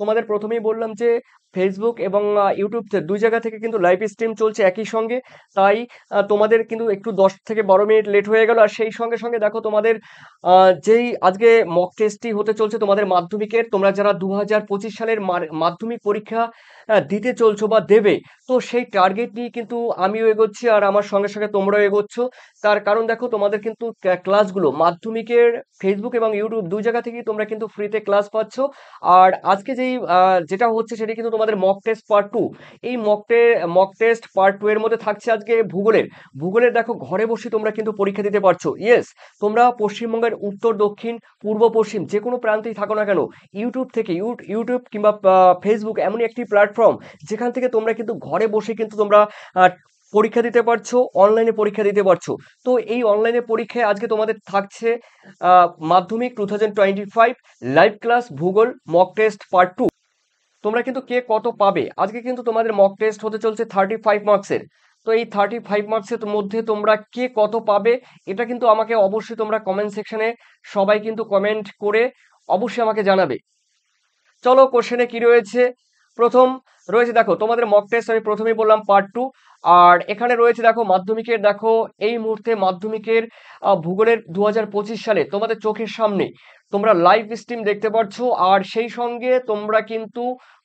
তোমাদের প্রথমেই বললাম যে ফেসবুক এবং ইউটিউব দুই জায়গা থেকে কিন্তু লাইভ স্ট্রিম চলছে একই সঙ্গে তাই তোমাদের কিন্তু একটু দশ থেকে বারো মিনিট লেট হয়ে গেল আর সেই সঙ্গে সঙ্গে দেখো তোমাদের যেই আজকে মক টেস্টটি হতে চলছে তোমাদের মাধ্যমিকের তোমরা যারা দু হাজার পঁচিশ সালের মাধ্যমিক পরীক্ষা দিতে চলছো বা দেবে তো সেই টার্গেট নিয়ে কিন্তু আমিও এগোচ্ছি আর আমার সঙ্গে সঙ্গে তোমরাও এগোচ্ছ তার কারণ দেখো তোমাদের কিন্তু ক্লাসগুলো মাধ্যমিকের ফেসবুক এবং ইউটিউব দুই জায়গা থেকেই তোমরা কিন্তু ফ্রিতে ক্লাস পাচ্ছ আর আজকে যেই যেটা হচ্ছে সেটি কিন্তু তোমাদের মক টেস্ট পার্ট টু এই মক টে মক টেস্ট পার্ট টু এর মধ্যে থাকছে আজকে ভূগোলের ভূগোলের দেখো ঘরে বসে তোমরা কিন্তু পরীক্ষা দিতে পারছো ইয়েস তোমরা পশ্চিমবঙ্গের উত্তর দক্ষিণ পূর্ব পশ্চিম যে কোনো প্রান্তেই থাকো না কেন ইউটিউব থেকে ইউটিউব কিংবা ফেসবুক এমনই একটি প্ল্যাটফর্ম যেখান থেকে তোমরা কিন্তু ঘরে বসে কিন্তু তোমরা পরীক্ষা দিতে পারছো অনলাইনে পরীক্ষা দিতে পারছো তো এই অনলাইনে পরীক্ষায় আজকে তোমাদের থাকছে Madhyamik two thousand twenty five live class ভূগোল মক টেস্ট পার্ট টু তোমরা কিন্তু কে কত পাবে আজকে কিন্তু তোমাদের মক টেস্ট হতে চলছে থার্টি ফাইভ মার্কসের তো এই থার্টি ফাইভ মার্কসের মধ্যে তোমরা কে কত পাবে এটা কিন্তু আমাকে অবশ্যই তোমরা কমেন্ট সেকশনে সবাই কিন্তু কমেন্ট করে অবশ্যই আমাকে জানাবে চলো কোশ্চেনে কি রয়েছে প্রথম রয়েছে দেখো তোমাদের মক টেস্ট আমি প্রথমেই বললাম পার্ট টু আর এখানে রয়েছে দেখো মাধ্যমিকের দেখো এই মুহূর্তে মাধ্যমিকের ভূগোলের দু সালে তোমাদের চোখের সামনে তোমরা লাইভ স্ট্রিম দেখতে পাচ্ছ আর সেই সঙ্গে তোমরা কিন্তু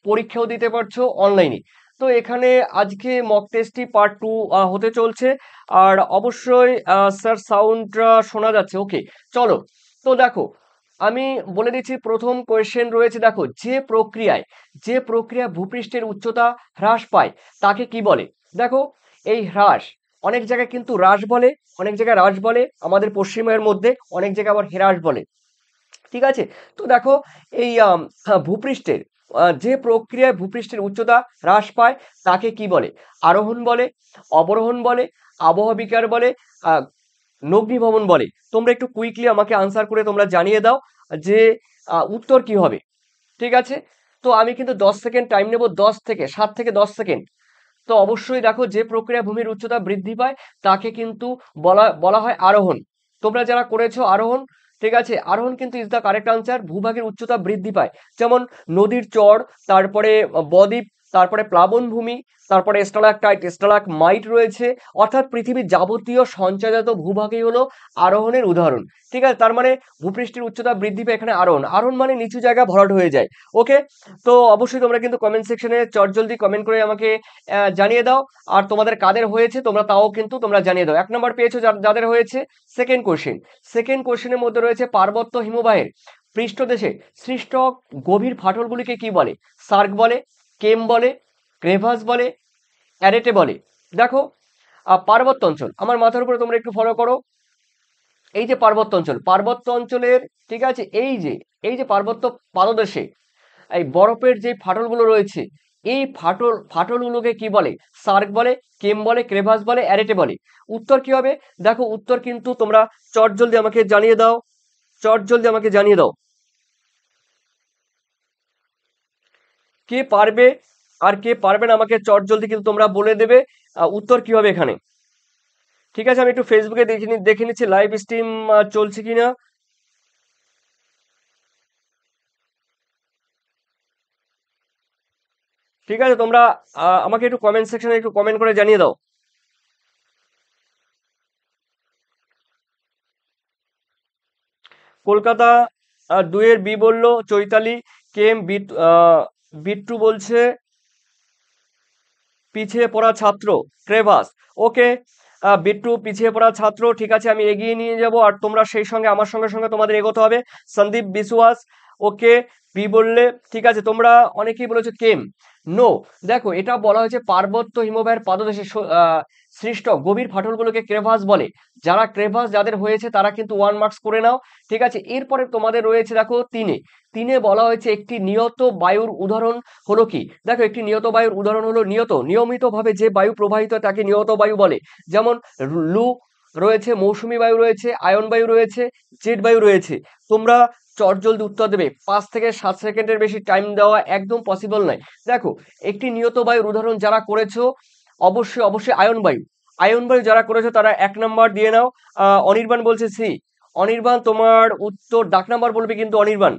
পরীক্ষাও দিতে পারছো অনলাইনে তো এখানে আজকে মক টেস্টটি পার্ট টু হতে চলছে আর অবশ্যই স্যার সাউন্ডটা শোনা যাচ্ছে ওকে চলো তো দেখো আমি বলে দিচ্ছি প্রথম কোয়েশ্চেন রয়েছে দেখো যে প্রক্রিয়ায় যে প্রক্রিয়া ভূপৃষ্ঠের উচ্চতা হ্রাস পায় তাকে কি বলে দেখো এই হ্রাস অনেক জায়গায় কিন্তু হ্রাস বলে অনেক জায়গায় হ্রাস বলে আমাদের পশ্চিমের মধ্যে অনেক জায়গায় আবার হ্রাস বলে ঠিক আছে তো দেখো এই হ্যাঁ, ভূপৃষ্ঠের যে প্রক্রিয়ায় ভূপৃষ্ঠের উচ্চতা হ্রাস পায় তাকে কি বলে আরোহণ বলে অবরোহণ বলে আবহাওয়া বিকার বলে নগ্নি ভবন বলে তোমরা একটু কুইকলি আমাকে আনসার করে তোমরা জানিয়ে দাও যে উত্তর কি হবে ঠিক আছে তো আমি কিন্তু দশ সেকেন্ড টাইম নেব দশ থেকে সাত থেকে দশ সেকেন্ড তো অবশ্যই দেখো যে প্রক্রিয়া ভূমির উচ্চতা বৃদ্ধি পায় তাকে কিন্তু বলা বলা হয় আরোহণ তোমরা যারা করেছো আরোহণ ঠিক আছে আরোহণ কিন্তু ইজ দ্য কারেক্ট আনসার ভূভাগের উচ্চতা বৃদ্ধি পায় যেমন নদীর চর তারপরে বদ্বীপ তারপরে প্লাবনভূমি তারপরে স্টালাকটাইট স্টালাক মাইট রয়েছে অর্থাৎ পৃথিবীর যাবতীয় সঞ্চয়জাত ভূভাগই হলো আরোহণের উদাহরণ ঠিক আছে তার মানে ভূপৃষ্ঠের উচ্চতা বৃদ্ধি পেয়ে এখানে আরোহণ আরোহণ মানে নিচু জায়গা ভরাট হয়ে যায় ওকে তো অবশ্যই তোমরা কিন্তু কমেন্ট সেকশনে চটজলদি কমেন্ট করে আমাকে জানিয়ে দাও আর তোমাদের কাদের হয়েছে তোমরা তাও কিন্তু তোমরা জানিয়ে দাও এক নম্বর পেয়েছো যাদের হয়েছে সেকেন্ড কোশ্চেন সেকেন্ড কোশ্চেনের মধ্যে রয়েছে পার্বত্য হিমবাহের পৃষ্ঠদেশে সৃষ্ট গভীর ফাটলগুলিকে কি বলে সার্ক বলে কেম বলে ক্রেভাস বলে অ্যারেটে বলে দেখো পার্বত্য অঞ্চল আমার মাথার উপরে তোমরা একটু ফলো করো এই যে পার্বত্য অঞ্চল পার্বত্য অঞ্চলের ঠিক আছে এই যে এই যে পার্বত্য পাদদেশে এই বরফের যে ফাটলগুলো রয়েছে এই ফাটল ফাটলগুলোকে কি বলে সার্ক বলে কেম বলে ক্রেভাস বলে অ্যারেটে বলে উত্তর কি হবে দেখো উত্তর কিন্তু তোমরা চট জলদি আমাকে জানিয়ে দাও চট জলদি আমাকে জানিয়ে দাও কে পারবে আর কে পারবে না আমাকে চট জলদি কিন্তু তোমরা বলে দেবে উত্তর কি হবে এখানে ঠিক আছে আমি একটু ফেসবুকে দেখে দেখে নিচ্ছি লাইভ স্ট্রিম চলছে কিনা ঠিক আছে তোমরা আমাকে একটু কমেন্ট সেকশনে একটু কমেন্ট করে জানিয়ে দাও কলকাতা দুয়ের বি বলল চৈতালি কে এম বি বিট্টু বলছে পিছিয়ে পড়া ছাত্র ক্রেভাস ওকে বিট্টু পিছিয়ে পড়া ছাত্র ঠিক আছে আমি এগিয়ে নিয়ে যাব আর তোমরা সেই সঙ্গে আমার সঙ্গে সঙ্গে তোমাদের এগোতে হবে সন্দীপ বিশ্বাস ওকে বি বললে ঠিক আছে তোমরা অনেকেই বলেছো কেম নো দেখো এটা বলা হয়েছে পার্বত্য হিমবাহের পাদদেশে সৃষ্ট গভীর ফাটলগুলোকে ক্রেভাস বলে যারা ক্রেভাস যাদের হয়েছে তারা কিন্তু ওয়ান মার্কস করে নাও ঠিক আছে এরপরে তোমাদের রয়েছে দেখো তিনে তিনে বলা হয়েছে একটি নিয়ত বায়ুর উদাহরণ হলো কি দেখো একটি নিয়ত বায়ুর উদাহরণ হলো নিয়ত নিয়মিতভাবে যে বায়ু প্রবাহিত তাকে নিয়ত বায়ু বলে যেমন লু রয়েছে মৌসুমি বায়ু রয়েছে আয়ন বায়ু রয়েছে জেট বায়ু রয়েছে তোমরা চটজলদি উত্তর দেবে পাঁচ থেকে সাত সেকেন্ডের বেশি টাইম দেওয়া একদম পসিবল নয় দেখো একটি নিয়ত বায়ুর উদাহরণ যারা করেছো অবশ্যই অবশ্যই আয়ন বায়ু আয়ন বায়ু যারা করেছে তারা এক নাম্বার দিয়ে নাও অনির্বাণ বলছে সি অনির্বাণ তোমার উত্তর ডাক নাম্বার বলবে কিন্তু অনির্বাণ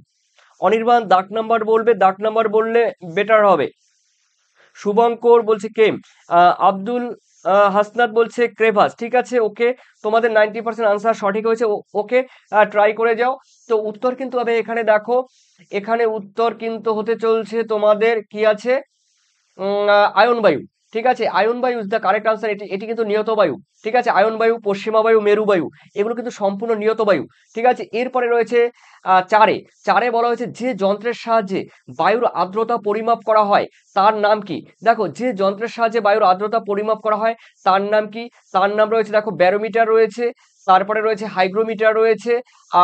অনির্বাণ ডাক নাম্বার বলবে ডাক নাম্বার বললে বেটার হবে শুভঙ্কর বলছে কেম আব্দুল হাসনাত বলছে ক্রেভাস ঠিক আছে ওকে তোমাদের নাইনটি পার্সেন্ট আনসার সঠিক হয়েছে ওকে ট্রাই করে যাও তো উত্তর কিন্তু হবে এখানে দেখো এখানে উত্তর কিন্তু হতে চলছে তোমাদের কি আছে আয়ন বায়ু ঠিক আছে আয়ন বায়ু ইজ দ্য কারেক্ট আনসার এটি এটি কিন্তু নিয়ত বায়ু ঠিক আছে আয়ন বায়ু পশ্চিমা বায়ু মেরু বায়ু এগুলো কিন্তু সম্পূর্ণ নিয়ত বায়ু ঠিক আছে এরপরে রয়েছে চারে চারে বলা হয়েছে যে যন্ত্রের সাহায্যে বায়ুর আর্দ্রতা পরিমাপ করা হয় তার নাম কি দেখো যে যন্ত্রের সাহায্যে বায়ুর আর্দ্রতা পরিমাপ করা হয় তার নাম কি তার নাম রয়েছে দেখো ব্যারোমিটার রয়েছে তারপরে রয়েছে হাইগ্রোমিটার রয়েছে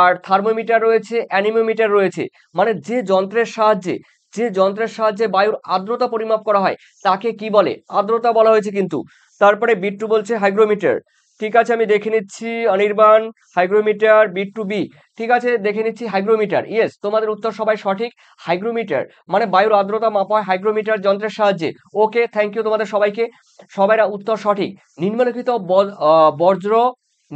আর থার্মোমিটার রয়েছে অ্যানিমোমিটার রয়েছে মানে যে যন্ত্রের সাহায্যে যে যন্ত্রের সাহায্যে বায়ুর আর্দ্রতা পরিমাপ করা হয় তাকে কি বলে আর্দ্রতা বলা হয়েছে কিন্তু তারপরে বিট্টু বলছে হাইগ্রোমিটার ঠিক আছে আমি দেখে নিচ্ছি Anirban hygrometer Bittu B ঠিক আছে দেখে নিচ্ছি হাইগ্রোমিটার ইয়েস তোমাদের উত্তর সবাই সঠিক হাইগ্রোমিটার মানে বায়ুর আর্দ্রতা মাপা হয় হাইগ্রোমিটার যন্ত্রের সাহায্যে ওকে থ্যাংক ইউ তোমাদের সবাইকে সবাইরা উত্তর সঠিক নিম্নলিখিত বজ্র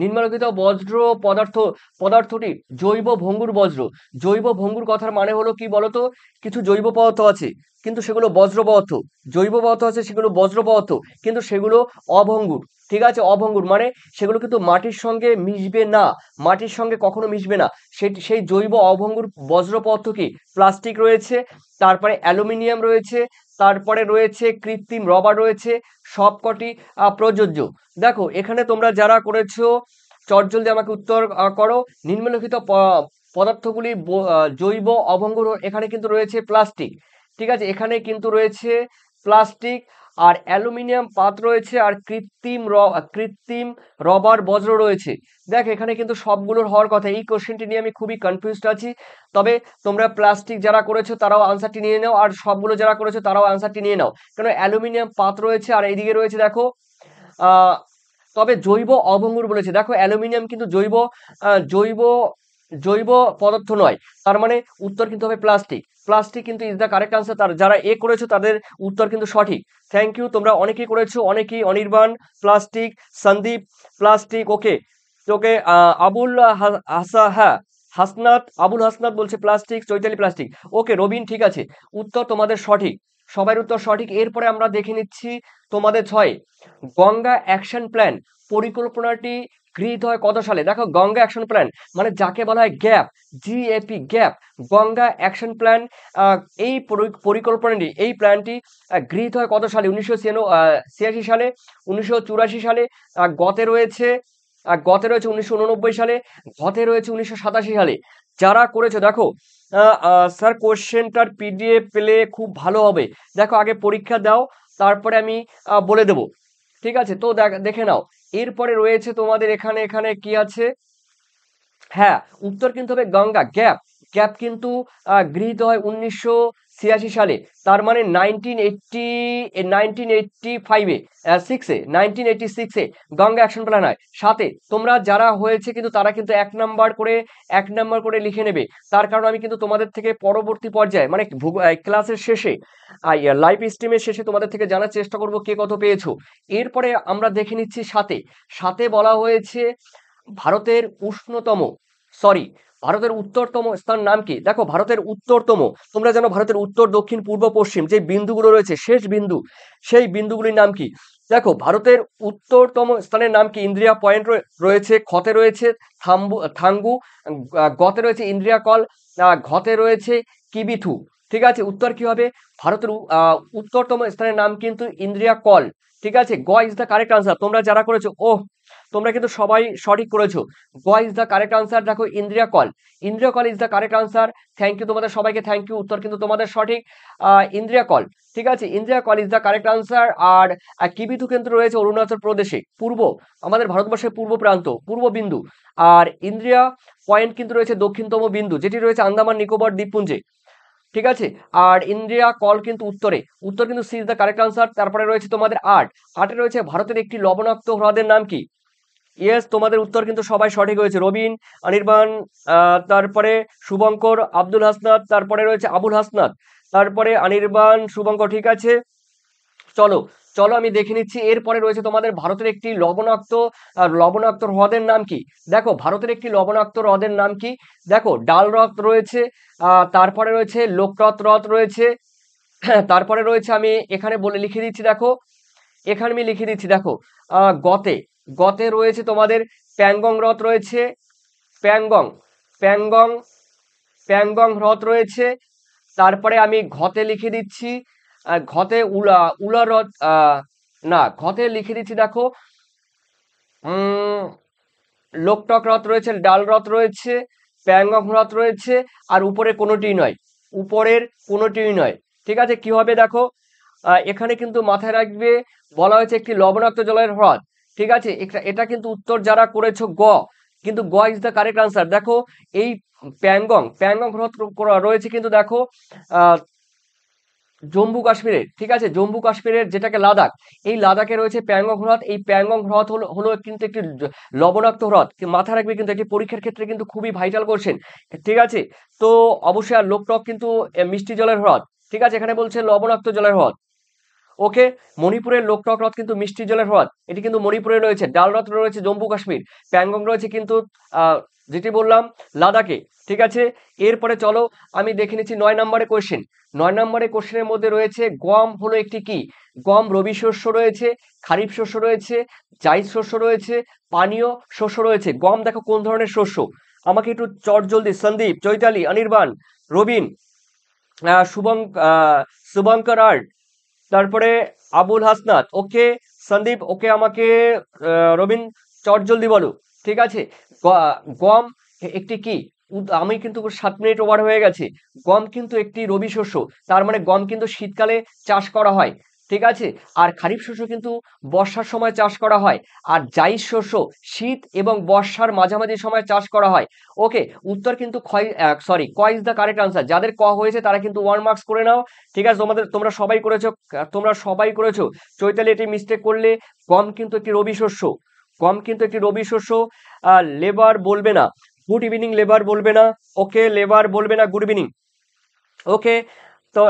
নিম্নলিখিত বজ্র পদার্থ পদার্থটি জৈব ভঙ্গুর বজ্র জৈব ভঙ্গুর কথার মানে হলো কি বলতো কিছু জৈব পদার্থ আছে কিন্তু সেগুলো বজ্র পদার্থ জৈব পদার্থ আছে সেগুলো বজ্র পদার্থ কিন্তু সেগুলো অভঙ্গুর ঠিক আছে অভঙ্গুর মানে সেগুলো কিন্তু মাটির সঙ্গে মিশবে না মাটির সঙ্গে কখনো মিশবে না সেই জৈব অভঙ্গুর বজ্র পদার্থ কি প্লাস্টিক রয়েছে তারপরে অ্যালুমিনিয়াম রয়েছে তারপরে রয়েছে কৃত্রিম রবার রয়েছে সবকটি প্রযোজ্য দেখো এখানে তোমরা যারা করেছো চটজলদি আমাকে উত্তর করো নিম্নলিখিত পদার্থগুলি জৈব অভঙ্গ এখানে কিন্তু রয়েছে প্লাস্টিক ঠিক আছে এখানে কিন্তু রয়েছে প্লাস্টিক আর অ্যালুমিনিয়াম পাত রয়েছে আর কৃত্রিম র কৃত্রিম রবার বজ্র রয়েছে দেখ এখানে কিন্তু সবগুলোর হওয়ার কথা এই কোশ্চেনটি নিয়ে আমি খুবই কনফিউজড আছি তবে তোমরা প্লাস্টিক যারা করেছো তারাও আনসারটি নিয়ে নাও আর সবগুলো যারা করেছো তারাও আনসারটি নিয়ে নাও কেন অ্যালুমিনিয়াম পাত রয়েছে আর এইদিকে রয়েছে দেখো তবে জৈব অভঙ্গুর বলেছে দেখো অ্যালুমিনিয়াম কিন্তু জৈব জৈব জৈব পদার্থ নয় তার মানে উত্তর কিন্তু হবে প্লাস্টিক প্লাস্টিক কিন্তু ইজ দ্য কারেক্ট আনসার তার যারা এ করেছো তাদের উত্তর কিন্তু সঠিক থ্যাংক ইউ তোমরা অনেকেই করেছো অনেকেই Anirban plastic Sandeep plastic okay okay Abul হাসা হ্যাঁ হাসনাত আবুল হাসনাত বলছে plastic Chaitali plastic okay Robin ঠিক আছে উত্তর তোমাদের সঠিক সবার উত্তর সঠিক এরপরে আমরা দেখে নিচ্ছি তোমাদের ছয় গঙ্গা অ্যাকশন প্ল্যান পরিকল্পনাটি গৃহীত হয় কত সালে দেখো গঙ্গা অ্যাকশন প্ল্যান মানে যাকে বলা হয় gap G A P gap Ganga action plan এই পরিকল্পনাটি এই প্ল্যানটি গৃহীত হয় কত সালে উনিশশো ছিয়াশি সালে উনিশশো সালে গতে রয়েছে গতে রয়েছে উনিশশো সালে গতে রয়েছে উনিশশো সালে যারা করেছে দেখো স্যার কোশ্চেনটার পিডিএফ পেলে খুব ভালো হবে দেখো আগে পরীক্ষা দাও তারপরে আমি বলে দেব ঠিক আছে তো দেখে নাও এরপরে রয়েছে তোমাদের এখানে এখানে কি আছে হ্যাঁ উত্তর কিন্তু হবে গঙ্গা গ্যাপ গ্যাপ কিন্তু গৃহীত হয় উনিশশো ছিয়াশি সালে তার মানে নাইনটিন এইটটি নাইনটিন এইটটি ফাইভে সিক্সে নাইনটিন এইটটি সিক্সে গঙ্গা অ্যাকশন প্ল্যান হয় সাথে তোমরা যারা হয়েছে কিন্তু তারা কিন্তু এক নাম্বার করে এক নাম্বার করে লিখে নেবে তার কারণ আমি কিন্তু তোমাদের থেকে পরবর্তী পর্যায়ে মানে ক্লাসের শেষে লাইভ স্ট্রিমের শেষে তোমাদের থেকে জানার চেষ্টা করব কে কত পেয়েছো এরপরে আমরা দেখে নিচ্ছি সাথে সাথে বলা হয়েছে ভারতের উষ্ণতম সরি ভারতের উত্তরতম স্থান নাম কি দেখো ভারতের উত্তরতম তোমরা জানো ভারতের উত্তর দক্ষিণ পূর্ব পশ্চিম যে বিন্দুগুলো রয়েছে শেষ বিন্দু সেই বিন্দুগুলির নাম কি দেখো ভারতের উত্তরতম স্থানের নাম কি ইন্দ্রিয়া পয়েন্ট রয়েছে খতে রয়েছে থাম্বু থাঙ্গু গতে রয়েছে ইন্দ্রিয়া কল ঘতে রয়েছে কিবিথু ঠিক আছে উত্তর কি হবে ভারতের উত্তরতম স্থানের নাম কিন্তু ইন্দ্রিয়া কল ঠিক আছে গ ইজ দ্য কারেক্ট আনসার তোমরা যারা করেছো ও তোমরা কিন্তু সবাই সঠিক করেছো গ ইজ দ্য কারেক্ট আনসার দেখো Indira col Indira col is the correct answer thank you তোমাদের সবাইকে থ্যাংক ইউ উত্তর কিন্তু তোমাদের সঠিক ইন্দ্রিয়া কল ঠিক আছে Indira col is the correct answer আর কিবিতু কেন্দ্র রয়েছে অরুণাচল প্রদেশে পূর্ব আমাদের ভারতবর্ষের পূর্ব প্রান্ত পূর্ব বিন্দু আর ইন্দ্রিয়া পয়েন্ট কিন্তু রয়েছে দক্ষিণতম বিন্দু যেটি রয়েছে আন্দামান নিকোবর দ্বীপপুঞ্জে ঠিক আছে আর ইন্দ্রিয়া কল কিন্তু উত্তরে উত্তর কিন্তু C is the correct answer তারপরে রয়েছে তোমাদের আট আটে রয়েছে ভারতের একটি লবণাক্ত হ্রদের নাম কি ইয়েস তোমাদের উত্তর কিন্তু সবাই সঠিক হয়েছে রবিন অনির্বাণ তারপরে শুভঙ্কর আব্দুল হাসনাত তারপরে রয়েছে আবুল হাসনাত তারপরে অনির্বাণ শুভঙ্কর ঠিক আছে চলো চলো আমি দেখে নিচ্ছি এরপরে রয়েছে তোমাদের ভারতের একটি লবণাক্ত লবণাক্ত হ্রদের নাম কি দেখো ভারতের একটি লবণাক্ত হ্রদের নাম কি দেখো ডাল হ্রদ রয়েছে তারপরে রয়েছে লোকরথ হ্রদ রয়েছে হ্যাঁ, তারপরে রয়েছে আমি এখানে বলে লিখে দিচ্ছি দেখো এখানে আমি লিখে দিচ্ছি দেখো গতে গতে রয়েছে তোমাদের প্যাংগং হ্রদ রয়েছে প্যাংগং প্যাংগং প্যাংগং হ্রদ রয়েছে তারপরে আমি ঘতে লিখে দিচ্ছি ঘতে উলা উলারত না ঘতে লিখে দিচ্ছি দেখো লোকটক রথ রয়েছে ডাল রথ রয়েছে প্যাংগং রথ রয়েছে আর উপরে কোনোটি নয় উপরের কোনোটিই নয় ঠিক আছে কি হবে দেখো এখানে কিন্তু মাথায় রাখবে বলা হয়েছে একটি লবণাক্ত জলের হ্রদ ঠিক আছে এটা কিন্তু উত্তর যারা করেছো গ কিন্তু গ ইজ দ্য কারেক্ট আনসার দেখো এই প্যাংগং প্যাংগং হ্রদ রয়েছে কিন্তু দেখো জম্মু কাশ্মীরে ঠিক আছে জম্মু কাশ্মীরের যেটাকে লাদাখ এই লাদাখে রয়েছে প্যাংগং হ্রদ এই প্যাংগং হ্রদ হলো হলো কিন্তু একটি লবণাক্ত হ্রদ মাথা রাখবে কিন্তু একটি পরীক্ষার ক্ষেত্রে কিন্তু খুবই ভাইটাল করছেন ঠিক আছে তো অবশ্যই আর লোকটক কিন্তু মিষ্টি জলের হ্রদ ঠিক আছে এখানে বলছে লবণাক্ত জলের হ্রদ ওকে মণিপুরের লোকটক হ্রদ কিন্তু মিষ্টি জলের হ্রদ এটি কিন্তু মণিপুরে রয়েছে ডাল হ্রদ রয়েছে জম্মু কাশ্মীর প্যাংগং রয়েছে কিন্তু যেটি বললাম লাদাখে ঠিক আছে এরপরে চলো আমি দেখে নিচ্ছি নয় নম্বরে কোয়েশ্চেন নয় নম্বরে কোশ্চেনের মধ্যে রয়েছে গম হলো একটি কি গম রবি শস্য রয়েছে খারিফ শস্য রয়েছে জাইজ শস্য রয়েছে পানীয় শস্য রয়েছে গম দেখো কোন ধরনের শস্য আমাকে একটু চট জলদি সন্দীপ চৈতালি অনির্বাণ রবিন শুভং শুভঙ্কর আর্ট তারপরে আবুল হাসনাত ওকে সন্দীপ ওকে আমাকে রবিন চট জলদি বলো ঠিক আছে গম একটি কি আমি কিন্তু সাত মিনিট ওভার হয়ে গেছে গম কিন্তু একটি রবি শস্য তার মানে গম কিন্তু শীতকালে চাষ করা হয় ঠিক আছে আর খারিফ শস্য কিন্তু বর্ষার সময় চাষ করা হয় আর যাই শস্য শীত এবং বর্ষার মাঝামাঝি সময় চাষ করা হয় ওকে উত্তর কিন্তু ক্ষয় সরি ক ইজ দ্য কারেক্ট আনসার যাদের ক হয়েছে তারা কিন্তু ওয়ান মার্কস করে নাও ঠিক আছে তোমাদের তোমরা সবাই করেছো তোমরা সবাই করেছো চৈতালি এটি মিস্টেক করলে গম কিন্তু একটি রবি শস্য কম কিন্তু একটি রবি শস্য লেবার বলবে না গুড ইভিনিং লেবার বলবে না ওকে লেবার বলবে না গুড ইভিনিং ওকে তো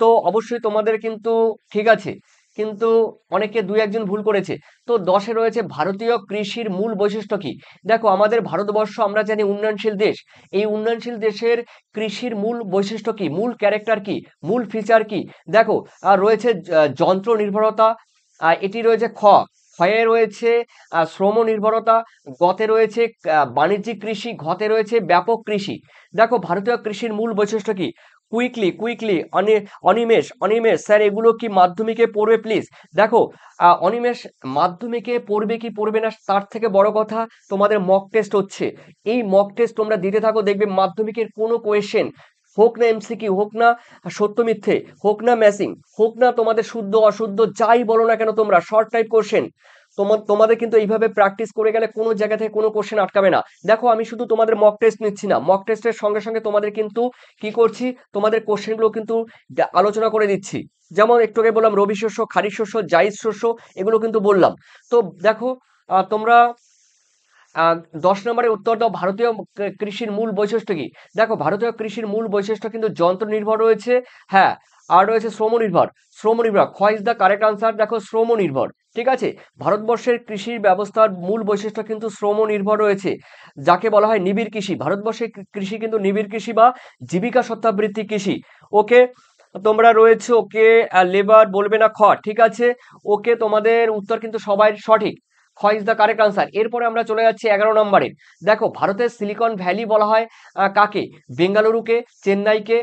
তো অবশ্যই তোমাদের কিন্তু ঠিক আছে কিন্তু অনেকে দুই একজন ভুল করেছে তো দশে রয়েছে ভারতীয় কৃষির মূল বৈশিষ্ট্য কি দেখো আমাদের ভারতবর্ষ আমরা জানি উন্নয়নশীল দেশ এই উন্নয়নশীল দেশের কৃষির মূল বৈশিষ্ট্য কি মূল ক্যারেক্টার কি মূল ফিচার কি দেখো রয়েছে যন্ত্র নির্ভরতা এটি রয়েছে খ ফয়ে রয়েছে শ্রম নির্ভরতা গতে রয়েছে বাণিজ্যিক কৃষি ঘতে রয়েছে ব্যাপক কৃষি দেখো ভারতীয় কৃষির মূল বৈশিষ্ট্য কি quickly quickly Animesh Animesh sir এগুলো কি মাধ্যমিকে পড়বে প্লিজ দেখো অনিমেষ মাধ্যমিকে পড়বে কি পড়বে না তার থেকে বড় কথা তোমাদের মক টেস্ট হচ্ছে এই মক টেস্ট তোমরা দিতে থাকো দেখবে মাধ্যমিকের কোনো কোয়েশ্চেন হোক না কি হোক না সত্য মিথ্যে হোক না ম্যাচিং হোক না তোমাদের শুদ্ধ অশুদ্ধ যাই বলো না কেন তোমরা শর্ট টাইপ কোশ্চেন তোমার তোমাদের কিন্তু এইভাবে প্র্যাকটিস করে গেলে কোনো জায়গা থেকে কোনো কোশ্চেন আটকাবে না দেখো আমি শুধু তোমাদের মক টেস্ট নিচ্ছি না মক টেস্টের সঙ্গে সঙ্গে তোমাদের কিন্তু কি করছি তোমাদের কোশ্চেনগুলো কিন্তু আলোচনা করে দিচ্ছি যেমন একটু আগে বললাম রবি শস্য খারিফ শস্য জাইজ শস্য এগুলো কিন্তু বললাম তো দেখো তোমরা দশ নম্বরের উত্তর দাও ভারতীয় কৃষির মূল বৈশিষ্ট্য কি দেখো ভারতীয় কৃষির মূল বৈশিষ্ট্য কিন্তু যন্ত্র নির্ভর রয়েছে হ্যাঁ আর রয়েছে শ্রম নির্ভর শ্রম নির্ভর খ ইজ দ্য কারেক্ট আনসার দেখো শ্রম নির্ভর ঠিক আছে ভারতবর্ষের কৃষির ব্যবস্থার মূল বৈশিষ্ট্য কিন্তু শ্রম নির্ভর রয়েছে যাকে বলা হয় নিবিড় কৃষি ভারতবর্ষের কৃষি কিন্তু নিবিড় কৃষি বা জীবিকা সত্তাবৃত্তি কৃষি ওকে তোমরা রয়েছে ওকে লেবার বলবে না খ ঠিক আছে ওকে তোমাদের উত্তর কিন্তু সবাই সঠিক খ ইজ দ্য কারেক্ট আনসার এরপরে আমরা চলে যাচ্ছি এগারো নম্বরে দেখো ভারতের সিলিকন ভ্যালি বলা হয় কাকে বেঙ্গালুরুকে চেন্নাইকে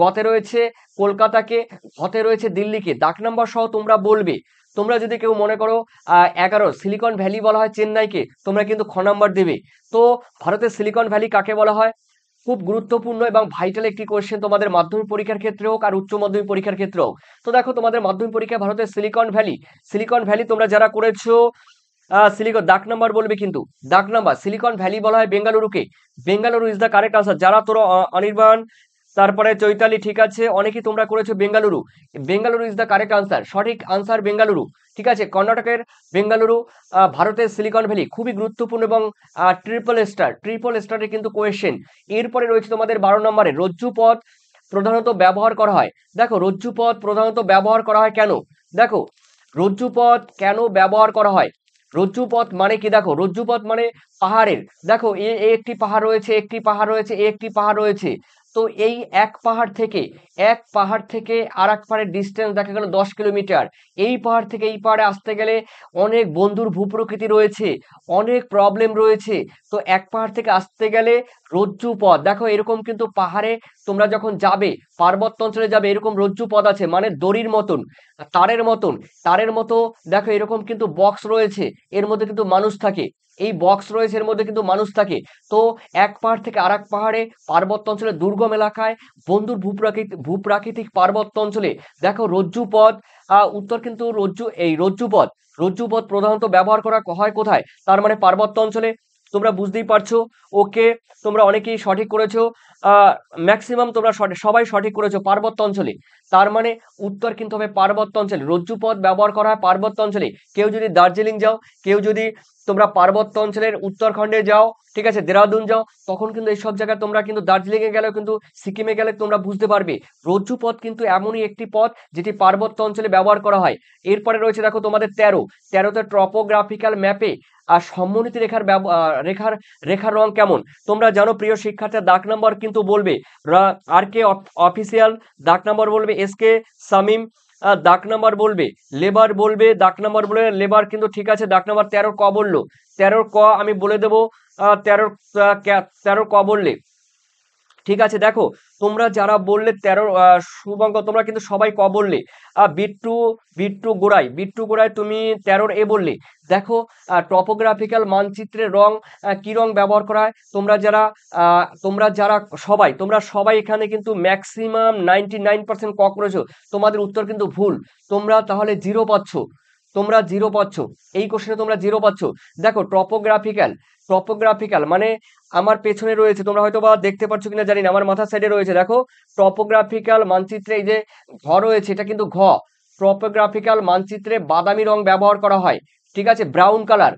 গতে রয়েছে কলকাতাকে গতে রয়েছে দিল্লিকে ডাক নাম্বার সহ তোমরা বলবে তোমরা যদি কেউ মনে করো এগারো সিলিকন ভ্যালি বলা হয় চেন্নাইকে তোমরা কিন্তু খ নাম্বার দেবে তো ভারতের সিলিকন ভ্যালি কাকে বলা হয় খুব গুরুত্বপূর্ণ এবং ভাইটাল একটি কোয়েশ্চেন তোমাদের মাধ্যমিক পরীক্ষার ক্ষেত্রে হোক আর উচ্চ মাধ্যমিক পরীক্ষার ক্ষেত্রে হোক তো দেখো তোমাদের মাধ্যমিক পরীক্ষা ভারতের সিলিকন ভ্যালি সিলিকন ভ্যালি তোমরা যারা করেছো সিলিকন দাগ নাম্বার বলবে কিন্তু দাক নাম্বার সিলিকন ভ্যালি বলা হয় বেঙ্গালুরুকে Bengaluru is the correct answer যারা তোর অনির্বাণ তারপরে চৈতালি ঠিক আছে অনেকেই তোমরা করেছো Bengaluru Bengaluru is the correct answer সঠিক আনসার বেঙ্গালুরু ঠিক আছে কর্ণাটকের বেঙ্গালুরু ভারতের সিলিকন ভ্যালি খুবই গুরুত্বপূর্ণ এবং ট্রিপল স্টার ট্রিপল স্টারের কিন্তু কোয়েশ্চেন এরপরে রয়েছে তোমাদের বারো নম্বরে রজ্জুপথ প্রধানত ব্যবহার করা হয় দেখো রজ্জুপথ প্রধানত ব্যবহার করা হয় কেন দেখো রজ্জুপথ কেন ব্যবহার করা হয় রজ্জু পথ মানে কি দেখো রজ্জু পথ মানে পাহাড়ের দেখো এ একটি পাহাড় রয়েছে একটি পাহাড় রয়েছে এ একটি পাহাড় রয়েছে তো এই এক পাহাড় থেকে এক পাহাড় থেকে আর এক পাহাড়ের ডিস্টেন্স দেখা গেল দশ কিলোমিটার এই পাহাড় থেকে এই পাহাড়ে আসতে গেলে অনেক বন্ধুর ভূপ্রকৃতি রয়েছে অনেক প্রবলেম রয়েছে তো এক পাহাড় থেকে আসতে গেলে রজ্জু পথ দেখো এরকম কিন্তু পাহাড়ে তোমরা যখন যাবে পার্বত্য অঞ্চলে যাবে এরকম রজ্জু পদ আছে মানে দড়ির মতন তারের মতন তারের মতো দেখো এরকম কিন্তু বক্স রয়েছে এর মধ্যে কিন্তু মানুষ থাকে এই বক্স রয়েছে এর মধ্যে কিন্তু মানুষ থাকে তো এক পাহাড় থেকে আর এক পাহাড়ে পার্বত্য অঞ্চলে দুর্গম এলাকায় বন্ধুর ভূপ্রাকৃতিক ভূপ্রাকৃতিক পার্বত্য অঞ্চলে দেখো রজ্জুপথ উত্তর কিন্তু রজ্জু এই রজ্জুপথ রজ্জুপথ প্রধানত ব্যবহার করা হয় কোথায় তার মানে পার্বত্য অঞ্চলে তোমরা বুঝতেই পারছো ওকে তোমরা অনেকেই সঠিক করেছো ম্যাক্সিমাম তোমরা সবাই সঠিক করেছো পার্বত্য অঞ্চলে তার মানে উত্তর কিন্তু হবে পার্বত্য অঞ্চলে রজ্জুপথ ব্যবহার করা হয় পার্বত্য অঞ্চলে কেউ যদি দার্জিলিং যাও কেউ যদি তোমরা পার্বত্য অঞ্চলের উত্তরখণ্ডে যাও ঠিক আছে দেরাদুন যাও তখন কিন্তু এইসব জায়গায় তোমরা কিন্তু দার্জিলিংয়ে গেলেও কিন্তু সিকিমে গেলে তোমরা বুঝতে পারবে রজ্জু পথ কিন্তু এমনই একটি পথ যেটি পার্বত্য অঞ্চলে ব্যবহার করা হয় এরপরে রয়েছে দেখো তোমাদের তেরো তেরোতে ট্রপোগ্রাফিক্যাল ম্যাপে আর সমন্বিত রেখার রেখার রেখার রং কেমন তোমরা জানো প্রিয় শিক্ষার্থী দাগ নাম্বার কিন্তু বলবে আর কে অফিসিয়াল দাগ নাম্বার বলবে এস কে সামিম দাগ নাম্বার বলবে লেবার বলবে দাগ নাম্বার বলবে লেবার কিন্তু ঠিক আছে দাগ নাম্বার তেরো ক বললো তেরোর ক আমি বলে দেবো তেরোর তেরোর ক বললে ঠিক আছে দেখো তোমরা যারা বললে তেরো শুভঙ্ক তোমরা কিন্তু সবাই ক বললে বিট্টু বিট্টু গোড়ায় বিট্টু গোড়ায় তুমি তেরোর এ বললে দেখো টপোগ্রাফিক্যাল মানচিত্রে রং কি রং ব্যবহার করা হয় তোমরা যারা তোমরা যারা সবাই তোমরা সবাই এখানে কিন্তু ম্যাক্সিমাম নাইনটি নাইন পার্সেন্ট ক করেছো তোমাদের উত্তর কিন্তু ভুল তোমরা তাহলে জিরো পাচ্ছ তোমরা জিরো পাচ্ছ এই কোশ্চেনে তোমরা জিরো পাচ্ছ দেখো টপোগ্রাফিক্যাল টপোগ্রাফিক্যাল মানে আমার পেছনে রয়েছে তোমরা হয়তো বা দেখতে পাচ্ছ কিনা জানি না আমার মাথার সাইডে রয়েছে দেখো টপোগ্রাফিক্যাল মানচিত্রে এই যে ঘ রয়েছে এটা কিন্তু ঘ টপোগ্রাফিক্যাল মানচিত্রে বাদামি রং ব্যবহার করা হয় ঠিক আছে brown colour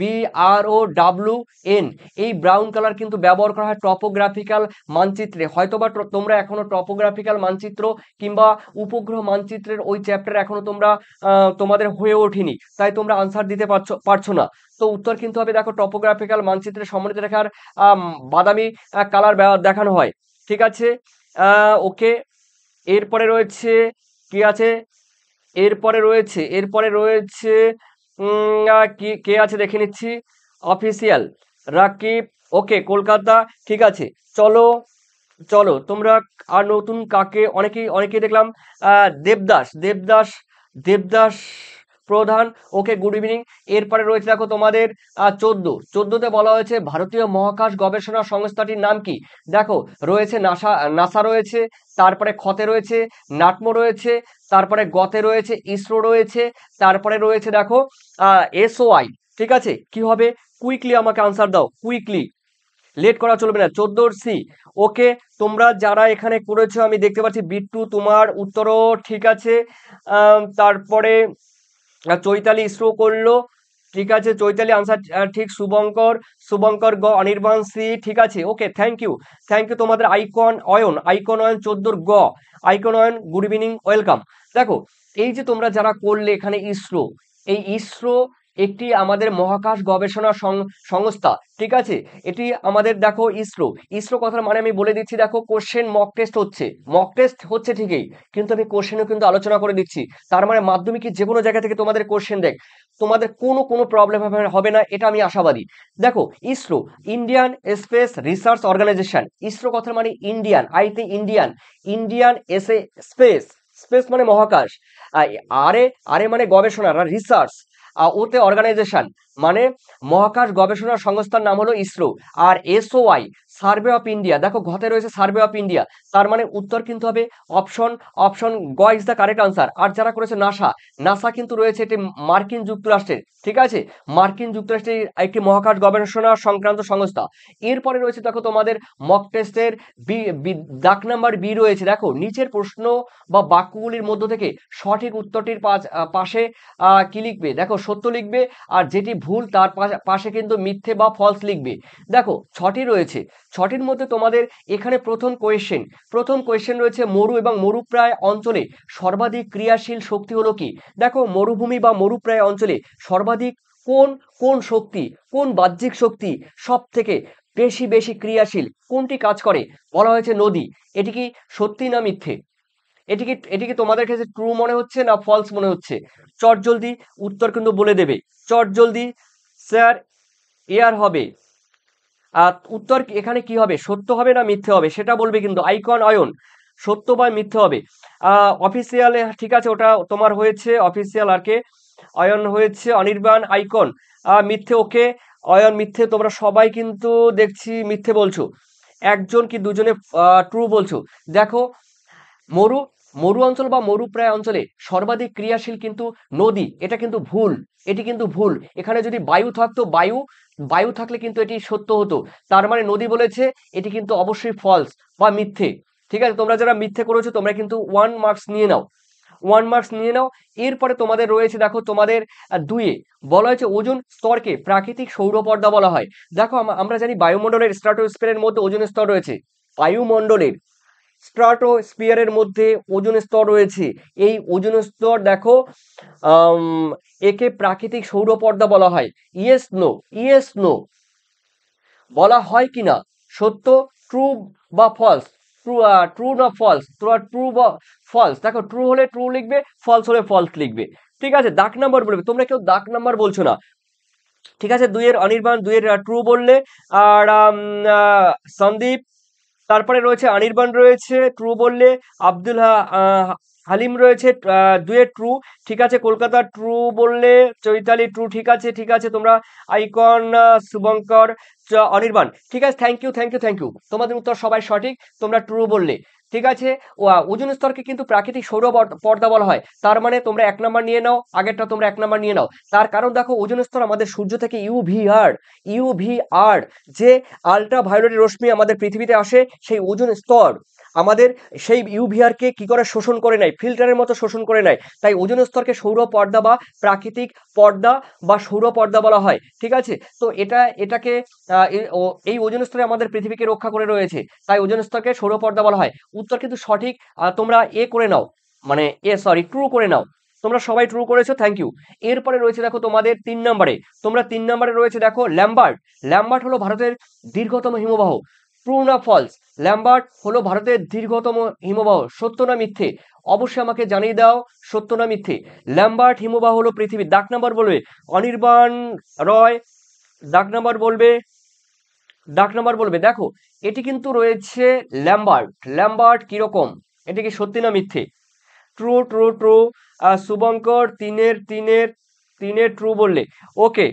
B R W N এই ব্রাউন কালার কিন্তু ব্যবহার করা হয় টপোগ্রাফিক্যাল মানচিত্রে হয়তোবা তোমরা এখনও টপোগ্রাফিক্যাল মানচিত্র কিংবা উপগ্রহ মানচিত্রের ওই চ্যাপ্টার এখনও তোমরা তোমাদের হয়ে ওঠেনি তাই তোমরা আনসার দিতে পারছো পারছো না তো উত্তর কিন্তু হবে দেখো টপোগ্রাফিক্যাল মানচিত্রে সম্মানিত রেখার বাদামি কালার দেখানো হয় ঠিক আছে ওকে এরপরে রয়েছে কি আছে এরপরে রয়েছে এরপরে রয়েছে কে আছে দেখে নিচ্ছি অফিসিয়াল রাকিব ওকে কলকাতা ঠিক আছে চলো চলো তোমরা আর নতুন কাকে অনেকেই অনেকেই দেখলাম দেবদাস দেবদাস দেবদাস প্রধান ওকে গুড ইভিনিং এরপরে রয়েছে দেখো তোমাদের চোদ্দ চোদ্দতে বলা হয়েছে ভারতীয় মহাকাশ গবেষণা সংস্থাটির নাম কি দেখো রয়েছে নাসা নাসা রয়েছে তারপরে ক্ষতে রয়েছে নাটমো রয়েছে তারপরে গতে রয়েছে ইসরো রয়েছে তারপরে রয়েছে দেখো এসওআই ঠিক আছে কি হবে কুইকলি আমাকে আনসার দাও কুইকলি লেট করা চলবে না চোদ্দোর সি ওকে তোমরা যারা এখানে করেছো আমি দেখতে পাচ্ছি বিট্টু তোমার উত্তরও ঠিক আছে তারপরে চৈতালি স্রো করলো ঠিক আছে চৈতালি আনসার ঠিক শুভঙ্কর শুভঙ্কর গ অনির্বাণ সি ঠিক আছে okay thank you thank you তোমাদের আইকন অয়ন আইকন অয়ন চোদ্দোর গ Aikon Ayan good evening welcome দেখো এই যে তোমরা যারা করলে এখানে ইসরো এই ইসরো একটি আমাদের মহাকাশ গবেষণা সংস্থা ঠিক আছে এটি আমাদের দেখো ইসরো ইসরো কথার মানে আমি বলে দিচ্ছি দেখো কোশ্চেন মক টেস্ট হচ্ছে মক টেস্ট হচ্ছে ঠিকই কিন্তু আমি কোশ্চেনও কিন্তু আলোচনা করে দিচ্ছি তার মানে মাধ্যমিকে যে কোনো জায়গা থেকে তোমাদের কোশ্চেন দেখ তোমাদের কোনো কোনো প্রবলেম হবে না এটা আমি আশাবাদী দেখো ISRO Indian space research organisation ISRO কথার মানে ইন্ডিয়ান আইতে Indian Indian S A space space মানে মহাকাশ আরে আরে মানে গবেষণা রিসার্চ ওতে অর্গানাইজেশন মানে মহাকাশ গবেষণা সংস্থার নাম হলো ইসরো আর এসওয়াই সার্ভে অফ ইন্ডিয়া দেখো ঘতে রয়েছে সার্ভে অফ ইন্ডিয়া তার মানে উত্তর কিন্তু হবে অপশন অপশন গ ইজ দ্য কারেক্ট আনসার আর যারা করেছে নাসা নাসা কিন্তু রয়েছে এটি মার্কিন যুক্তরাষ্ট্রের ঠিক আছে মার্কিন যুক্তরাষ্ট্রের একটি মহাকাশ গবেষণা সংক্রান্ত সংস্থা এরপরে রয়েছে দেখো তোমাদের মক টেস্টের বি ডাক নাম্বার বি রয়েছে দেখো নিচের প্রশ্ন বা বাক্যগুলির মধ্য থেকে সঠিক উত্তরটির পাশে কি লিখবে দেখো সত্য লিখবে আর যেটি ভুল তার পাশে কিন্তু মিথ্যে বা ফলস লিখবে দেখো ছটি রয়েছে ছটির মধ্যে তোমাদের এখানে প্রথম কোয়েশ্চেন প্রথম কোয়েশ্চেন রয়েছে মরু এবং মরুপ্রায় অঞ্চলে সর্বাধিক ক্রিয়াশীল শক্তি হলো কি দেখো মরুভূমি বা মরুপ্রায় অঞ্চলে সর্বাধিক কোন কোন শক্তি কোন বাহ্যিক শক্তি সব থেকে বেশি বেশি ক্রিয়াশীল কোনটি কাজ করে বলা হয়েছে নদী এটি কি সত্যি না মিথ্যে এটি কি এটি কি তোমাদের কাছে ট্রু মনে হচ্ছে না ফলস মনে হচ্ছে চট জলদি উত্তর কিন্তু বলে দেবে চট জলদি স্যার এয়ার হবে উত্তর এখানে কি হবে সত্য হবে না মিথ্যে হবে সেটা বলবে কিন্তু আইকন অয়ন সত্য বা মিথ্যে হবে অফিসিয়াল ঠিক আছে ওটা তোমার হয়েছে অফিসিয়াল আর কে অয়ন হয়েছে অনির্বাণ আইকন মিথ্যে ওকে অয়ন মিথ্যে তোমরা সবাই কিন্তু দেখছি মিথ্যে বলছো একজন কি দুজনে ট্রু বলছো দেখো মরু মরু অঞ্চল বা মরুপ্রায় অঞ্চলে সর্বাধিক ক্রিয়াশীল কিন্তু নদী এটা কিন্তু ভুল এটি কিন্তু ভুল এখানে যদি বায়ু থাকতো বায়ু বায়ু থাকলে কিন্তু এটি সত্য হতো তার মানে নদী বলেছে এটি কিন্তু অবশ্যই ফলস বা মিথ্যে ঠিক আছে তোমরা যারা মিথ্যে করেছো তোমরা কিন্তু ওয়ান মার্কস নিয়ে নাও ওয়ান মার্কস নিয়ে নাও এরপরে তোমাদের রয়েছে দেখো তোমাদের দুয়ে বলা হয়েছে ওজন স্তরকে প্রাকৃতিক সৌরপর্দা বলা হয় দেখো আমরা জানি বায়ুমণ্ডলের স্ট্রাটোস্ফিয়ারের মধ্যে ওজন স্তর রয়েছে বায়ুমণ্ডলের স্ট্রাটো স্পিয়ারের মধ্যে ওজন স্তর রয়েছে এই ওজন স্তর দেখো একে প্রাকৃতিক সৌরপর্দা বলা হয় ইয়েস নো ইয়েস নো বলা হয় কি না সত্য ট্রু বা ফলস ট্রু ট্রু না ফলস ট্রু বা ফলস দেখো ট্রু হলে ট্রু লিখবে ফলস হলে ফলস লিখবে ঠিক আছে দাগ নাম্বার বলবে তোমরা কেউ দাগ নাম্বার বলছো না ঠিক আছে দুইয়ের অনির্বাণ দুইয়ের ট্রু বললে আর সন্দীপ তারপরে রয়েছে আনির্বাণ রয়েছে ট্রু বললে আব্দুল হালিম রয়েছে দুয়ে ট্রু ঠিক আছে কলকাতা ট্রু বললে চৈতালি ট্রু ঠিক আছে ঠিক আছে তোমরা আইকন শুভঙ্কর অনির্বাণ ঠিক আছে thank you thank you thank you তোমাদের উত্তর সবাই সঠিক তোমরা ট্রু বললে ঠিক আছে ওজন স্তরকে কিন্তু প্রাকৃতিক সৌর পর্দা বলা হয় তার মানে তোমরা এক নাম্বার নিয়ে নাও আগেরটা তোমরা এক নাম্বার নিয়ে নাও তার কারণ দেখো ওজন স্তর আমাদের সূর্য থেকে ইউভিআর ইউভিআর যে আলট্রা ভায়োলেট রশ্মি আমাদের পৃথিবীতে আসে সেই ওজন স্তর আমাদের সেই ইউভিআরকে কি করে শোষণ করে নেয় ফিল্টারের মতো শোষণ করে নেয় তাই ওজন স্তরকে সৌর পর্দা বা প্রাকৃতিক পর্দা বা সৌর পর্দা বলা হয় ঠিক আছে তো এটা এটাকে এই ওজন স্তরে আমাদের পৃথিবীকে রক্ষা করে রয়েছে তাই ওজন স্তরকে সৌর পর্দা বলা হয় উত্তর কিন্তু সঠিক তোমরা এ করে নাও মানে এ সরি ট্রু করে নাও তোমরা সবাই ট্রু করেছো থ্যাংক ইউ এরপরে রয়েছে দেখো তোমাদের তিন নম্বরে তোমরা তিন নম্বরে রয়েছে দেখো ল্যাম্বার্ট ল্যাম্বার্ট হলো ভারতের দীর্ঘতম হিমবাহ ট্রু না ফলস ল্যাম্বার্ট হলো ভারতের দীর্ঘতম হিমবাহ সত্য না মিথ্যে অবশ্যই আমাকে জানিয়ে দাও সত্য না মিথ্যে ল্যাম্বার্ট হিমবাহ হলো পৃথিবীর ডাক নাম্বার বলবে অনির্বাণ রয় ডাক নাম্বার বলবে ডাক নাম্বার বলবে দেখো এটি কিন্তু রয়েছে ল্যাম্বার্ট ল্যাম্বার্ট কীরকম এটি কি সত্যি না মিথ্যে ট্রু ট্রু ট্রু শুভঙ্কর তিনের তিনের তিনের ট্রু বললে ওকে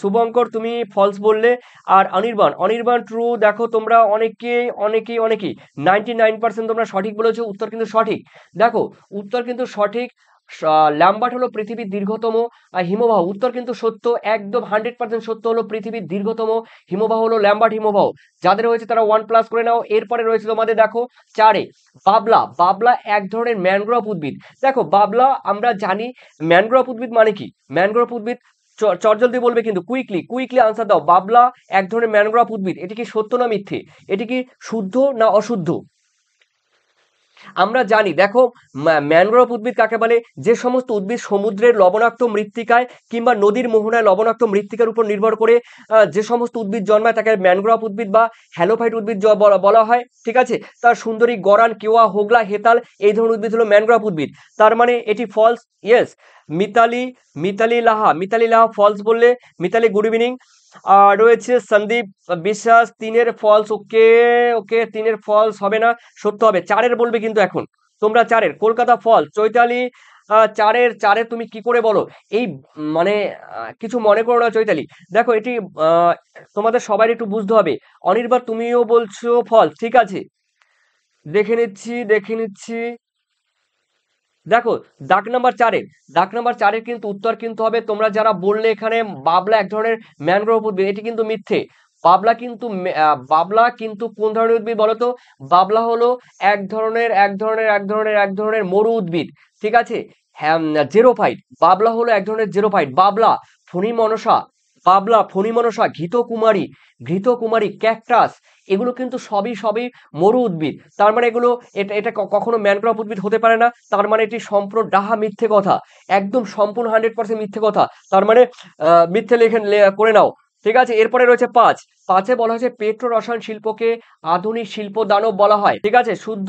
শুভঙ্কর তুমি ফলস বললে আর অনির্বাণ অনির্বাণ ট্রু দেখো তোমরা অনেকেই অনেকেই অনেকেই নাইনটি নাইন পার্সেন্ট তোমরা সঠিক বলেছো উত্তর কিন্তু সঠিক দেখো উত্তর কিন্তু সঠিক ল্যাম্বার্ট হলো পৃথিবীর দীর্ঘতম আর হিমবাহ উত্তর কিন্তু সত্য একদম হান্ড্রেড পার্সেন্ট সত্য হলো পৃথিবীর দীর্ঘতম হিমবাহ হলো ল্যাম্বার্ট হিমবাহ যাদের রয়েছে তারা ওয়ান প্লাস করে নাও এরপরে রয়েছে তোমাদের দেখো চারে বাবলা বাবলা এক ধরনের ম্যানগ্রোভ উদ্ভিদ দেখো বাবলা আমরা জানি ম্যানগ্রোভ উদ্ভিদ মানে কি ম্যানগ্রোভ উদ্ভিদ চটজলদি বলবে কিন্তু কুইকলি কুইকলি আনসার দাও বাবলা এক ধরনের ম্যানগ্রোভ উদ্ভিদ এটি কি সত্য না মিথ্যে এটি কি শুদ্ধ না অশুদ্ধ আমরা জানি দেখো ম্যানগ্রোভ উদ্ভিদ কাকে বলে যে সমস্ত উদ্ভিদ সমুদ্রের লবণাক্ত মৃত্তিকায় কিংবা নদীর মোহনায় লবণাক্ত মৃত্তিকার উপর নির্ভর করে যে সমস্ত উদ্ভিদ জন্মায় তাকে ম্যানগ্রোভ উদ্ভিদ বা হ্যালোফাইট উদ্ভিদ বলা হয় ঠিক আছে তার সুন্দরী গরান কেওয়া হোগলা হেতাল এই ধরনের উদ্ভিদ হলো ম্যানগ্রোভ উদ্ভিদ তার মানে এটি false yes Mitali Mitali Laha Mitali Laha false বললে মিতালি গুড ইভিনিং রয়েছে সন্দীপ বিশ্বাস তিনের ফলস ওকে ওকে তিনের ফলস হবে না সত্য হবে চারের বলবে কিন্তু এখন তোমরা চারের কলকাতা ফল চৈতালি চারের চারে তুমি কি করে বলো এই মানে কিছু মনে করো না চৈতালি দেখো এটি তোমাদের সবাই একটু বুঝতে হবে অনির্বাণ তুমিও বলছো ফল ঠিক আছে দেখে নিচ্ছি দেখে নিচ্ছি দেখো দাগ নাম্বার চারে দাগ নাম্বার চারের কিন্তু উত্তর কিন্তু হবে তোমরা যারা বললে এখানে বাবলা এক ধরনের ম্যানগ্রোভ উদ্ভিদ এটি কিন্তু মিথ্যে বাবলা কিন্তু বাবলা কিন্তু কোন ধরনের উদ্ভিদ বলতো বাবলা হলো এক ধরনের এক ধরনের এক ধরনের এক ধরনের মরু উদ্ভিদ ঠিক আছে হ্যাঁ, জেরোফাইট বাবলা হলো এক ধরনের জেরোফাইট বাবলা ফণিমনসা বাবলা ফণিমনসা ঘৃত কুমারী ঘৃত কুমারী ক্যাকটাস এগুলো কিন্তু সবই সবই মরু উদ্ভিদ তার মানে এগুলো এটা এটা কখনো ম্যানক্রপ উদ্ভিদ হতে পারে না তার মানে এটি সম্পূর্ণ ডাহা মিথ্যে কথা একদম সম্পূর্ণ হান্ড্রেড পার্সেন্ট মিথ্যে কথা তার মানে মিথ্যে লেখেন করে নাও ঠিক আছে এরপরে রয়েছে পাঁচ পাঁচে বলা হয়েছে পেট্রো রসায়ন শিল্পকে আধুনিক শিল্প দানব বলা হয় ঠিক আছে শুদ্ধ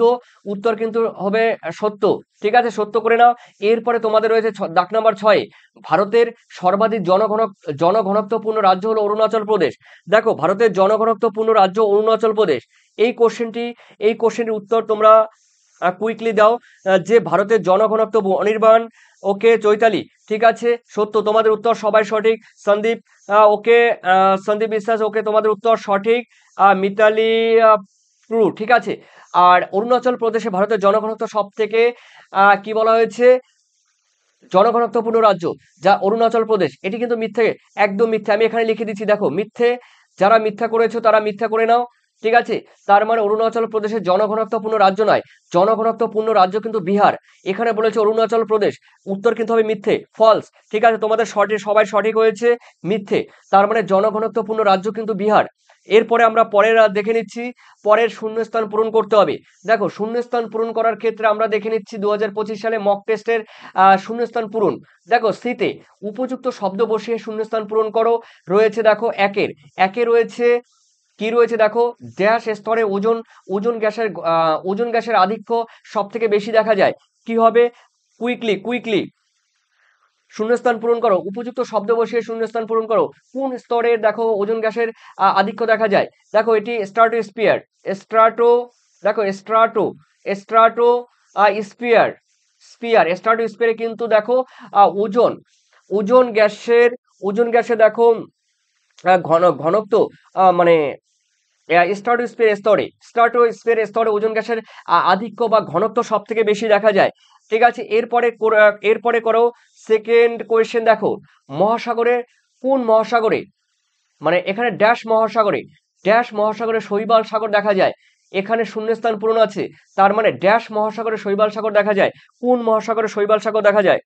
উত্তর কিন্তু হবে সত্য ঠিক আছে সত্য করে নাও এরপরে তোমাদের রয়েছে ডাক নাম্বার ছয় ভারতের সর্বাধিক জনঘনক জনঘনত্বপূর্ণ রাজ্য হলো অরুণাচল প্রদেশ দেখো ভারতের জনঘনত্বপূর্ণ রাজ্য অরুণাচল প্রদেশ এই কোশ্চেনটি এই কোশ্চেনের উত্তর তোমরা কুইকলি দাও যে ভারতের জনঘনত্ব অনির্বাণ ওকে চৈতালি ঠিক আছে সত্য তোমাদের উত্তর সবাই সঠিক সন্দীপ ওকে সন্দীপ বিশ্বাস ওকে তোমাদের উত্তর সঠিক মিতালি প্রু ঠিক আছে আর অরুণাচল প্রদেশে ভারতের জনগণত্ব সব থেকে কি বলা হয়েছে জনগণত্বপূর্ণ রাজ্য যা অরুণাচল প্রদেশ এটি কিন্তু মিথ্যে একদম মিথ্যে আমি এখানে লিখে দিচ্ছি দেখো মিথ্যে যারা মিথ্যা করেছো তারা মিথ্যা করে নাও ঠিক আছে তার মানে অরুণাচল প্রদেশের জনঘনত্বপূর্ণ রাজ্য নয় জনঘনত্বপূর্ণ রাজ্য কিন্তু বিহার এখানে বলেছে অরুণাচল প্রদেশ উত্তর কিন্তু হবে মিথ্যে ফলস ঠিক আছে তোমাদের সঠিক সবাই সঠিক হয়েছে মিথ্যে তার মানে জনঘনত্বপূর্ণ রাজ্য কিন্তু বিহার এরপরে আমরা পরের দেখে নিচ্ছি পরের শূন্যস্থান পূরণ করতে হবে দেখো শূন্যস্থান পূরণ করার ক্ষেত্রে আমরা দেখে নিচ্ছি দু সালে মক টেস্টের শূন্যস্থান পূরণ দেখো সিতে উপযুক্ত শব্দ বসিয়ে শূন্যস্থান পূরণ করো রয়েছে দেখো একের একে রয়েছে কি রয়েছে দেখো গ্যাস স্তরে ওজন ওজন গ্যাসের ওজন গ্যাসের আধিক্য সব থেকে বেশি দেখা যায় কি হবে কুইকলি কুইকলি শূন্যস্থান পূরণ করো উপযুক্ত শব্দ বসিয়ে শূন্যস্থান পূরণ করো কোন স্তরের দেখো ওজন গ্যাসের আধিক্য দেখা যায় দেখো এটি স্ট্রাটো স্পিয়ার স্ট্রাটো দেখো স্ট্রাটো স্ট্রাটো স্পিয়ার স্পিয়ার স্ট্রাটো স্পিয়ারে কিন্তু দেখো ওজন ওজন গ্যাসের ওজন গ্যাসে দেখো হ্যাঁ, ঘন ঘনত্ব তো মানে স্টার্টোস্ফিয়ার স্তরে স্পের স্তরে ওজন গ্যাসের আধিক্য বা ঘনত্ব সব থেকে বেশি দেখা যায় ঠিক আছে এরপরে এরপরে করো সেকেন্ড কোয়েশ্চেন দেখো মহাসাগরে কোন মহাসাগরে মানে এখানে ড্যাশ মহাসাগরে ড্যাশ মহাসাগরে শৈবাল সাগর দেখা যায় এখানে শূন্যস্থান পূরণ আছে তার মানে ড্যাশ মহাসাগরে শৈবাল সাগর দেখা যায় কোন মহাসাগরে শৈবাল সাগর দেখা যায়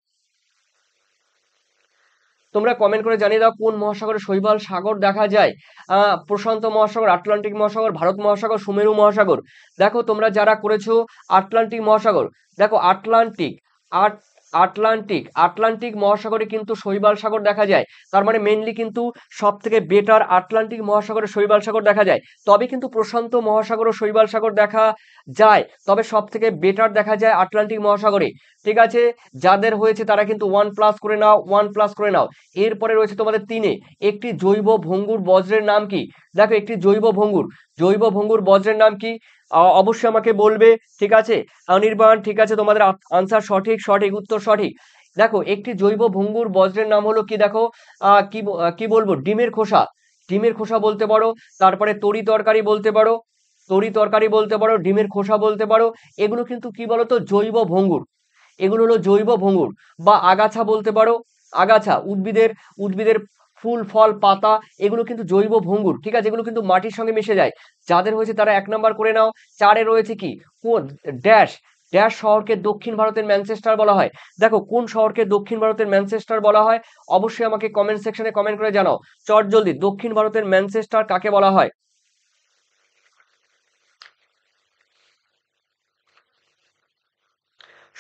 তোমরা কমেন্ট করে জানিয়ে দাও কোন মহাসাগরে শৈবাল সাগর দেখা যায় প্রশান্ত মহাসাগর আটলান্টিক মহাসাগর ভারত মহাসাগর সুমেরু মহাসাগর দেখো তোমরা যারা করেছো আটলান্টিক মহাসাগর দেখো আটলান্টিক আট আটলান্টিক আটলান্টিক মহাসাগরে কিন্তু শৈবাল সাগর দেখা যায় তার মানে মেনলি কিন্তু সব থেকে বেটার আটলান্টিক মহাসাগরে শৈবাল সাগর দেখা যায় তবে কিন্তু প্রশান্ত মহাসাগর ও শৈবাল সাগর দেখা যায় তবে সব থেকে বেটার দেখা যায় আটলান্টিক মহাসাগরে ঠিক আছে যাদের হয়েছে তারা কিন্তু ওয়ান প্লাস করে নাও ওয়ান প্লাস করে নাও এরপরে রয়েছে তোমাদের তিনে একটি জৈব ভঙ্গুর বজ্রের নাম কি দেখো একটি জৈব ভঙ্গুর জৈব ভঙ্গুর বজ্রের নাম কি অবশ্যই আমাকে বলবে ঠিক আছে অনির্বাণ ঠিক আছে তোমাদের আনসার সঠিক সঠিক উত্তর সঠিক দেখো একটি জৈব ভঙ্গুর বজ্রের নাম হলো কি দেখো কি কি বলবো ডিমের খোসা ডিমের খোসা বলতে পারো তারপরে তরি তরকারি বলতে পারো তরি তরকারি বলতে পারো ডিমের খোসা বলতে পারো এগুলো কিন্তু কি বলো তো জৈব ভঙ্গুর এগুলো হলো জৈব ভঙ্গুর বা আগাছা বলতে পারো আগাছা উদ্ভিদের উদ্ভিদের ফুল ফল পাতা এগুলো কিন্তু জৈব ভঙ্গুর ঠিক আছে এগুলো কিন্তু মাটির সঙ্গে মিশে যায় যাদের হয়েছে তারা এক নম্বর করে নাও চারে রয়েছে কি কোন ড্যাশ ড্যাশ শহরকে দক্ষিণ ভারতের ম্যানচেস্টার বলা হয় দেখো কোন শহরকে দক্ষিণ ভারতের ম্যানচেস্টার বলা হয় অবশ্যই আমাকে কমেন্ট সেকশনে কমেন্ট করে জানাও চট জলদি দক্ষিণ ভারতের ম্যানচেস্টার কাকে বলা হয়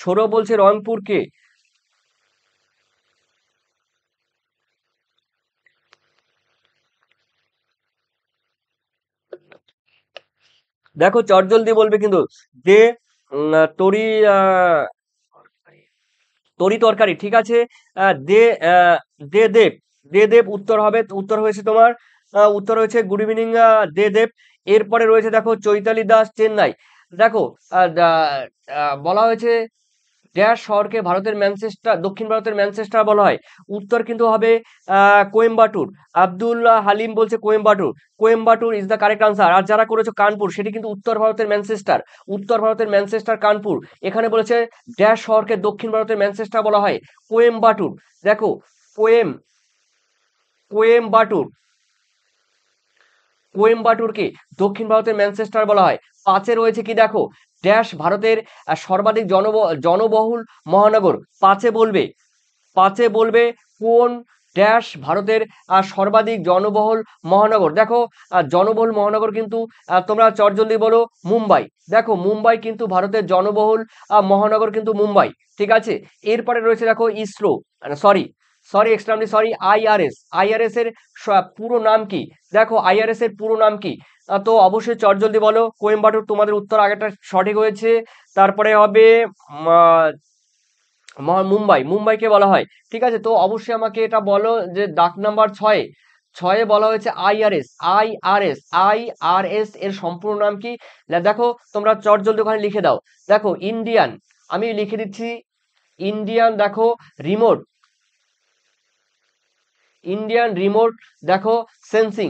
সৌরভ বলছে রংপুরকে দেখো জলদি বলবে কিন্তু যে তরি তরি তরকারি ঠিক আছে দে দে দেব দে দেব উত্তর হবে উত্তর হয়েছে তোমার উত্তর হয়েছে গুড ইভিনিং দে দেব এরপরে রয়েছে দেখো চৈতালি দাস চেন্নাই দেখো বলা হয়েছে ড্যাশ শহরকে ভারতের ম্যানচেস্টার দক্ষিণ ভারতের ম্যানচেস্টার বলা হয় উত্তর কিন্তু হবে কোয়েম্বাটুর আবদুল্লাহ হালিম বলছে Coimbatore Coimbatore is the correct answer আর যারা করেছো কানপুর সেটি কিন্তু উত্তর ভারতের ম্যানচেস্টার উত্তর ভারতের ম্যানচেস্টার কানপুর এখানে বলেছে ড্যাশ শহরকে দক্ষিণ ভারতের ম্যানচেস্টার বলা হয় কোয়েম্বাটুর দেখো কোয়েম কোয়েম্বাটুর কোয়েম্বাটুরকে দক্ষিণ ভারতের ম্যানচেস্টার বলা হয় পাঁচে রয়েছে কি দেখো ড্যাশ ভারতের সর্বাধিক জনব জনবহুল মহানগর পাঁচে বলবে পাঁচে বলবে কোন ড্যাশ ভারতের সর্বাধিক জনবহুল মহানগর দেখো জনবহুল মহানগর কিন্তু তোমরা চটজলদি বলো মুম্বাই দেখো মুম্বাই কিন্তু ভারতের জনবহুল মহানগর কিন্তু মুম্বাই ঠিক আছে এরপরে রয়েছে দেখো ISRO sorry sorry extremely sorry IRS IRS এর পুরো নাম কি দেখো আইআরএস এর পুরো নাম কি তো অবশ্যই চট জলদি বলো কোয়েম্বাটুর তোমাদের উত্তর আগেটা সঠিক হয়েছে তারপরে হবে মুম্বাই মুম্বাইকে বলা হয় ঠিক আছে তো অবশ্যই আমাকে এটা বলো যে ডাক নাম্বার ছয়ে ছয়ে বলা হয়েছে আইআরএস আইআরএস আইআরএস এর সম্পূর্ণ নাম কি দেখো তোমরা চট জলদি ওখানে লিখে দাও দেখো ইন্ডিয়ান আমি লিখে দিচ্ছি ইন্ডিয়ান দেখো রিমোট ইন্ডিয়ান রিমোট দেখো sensing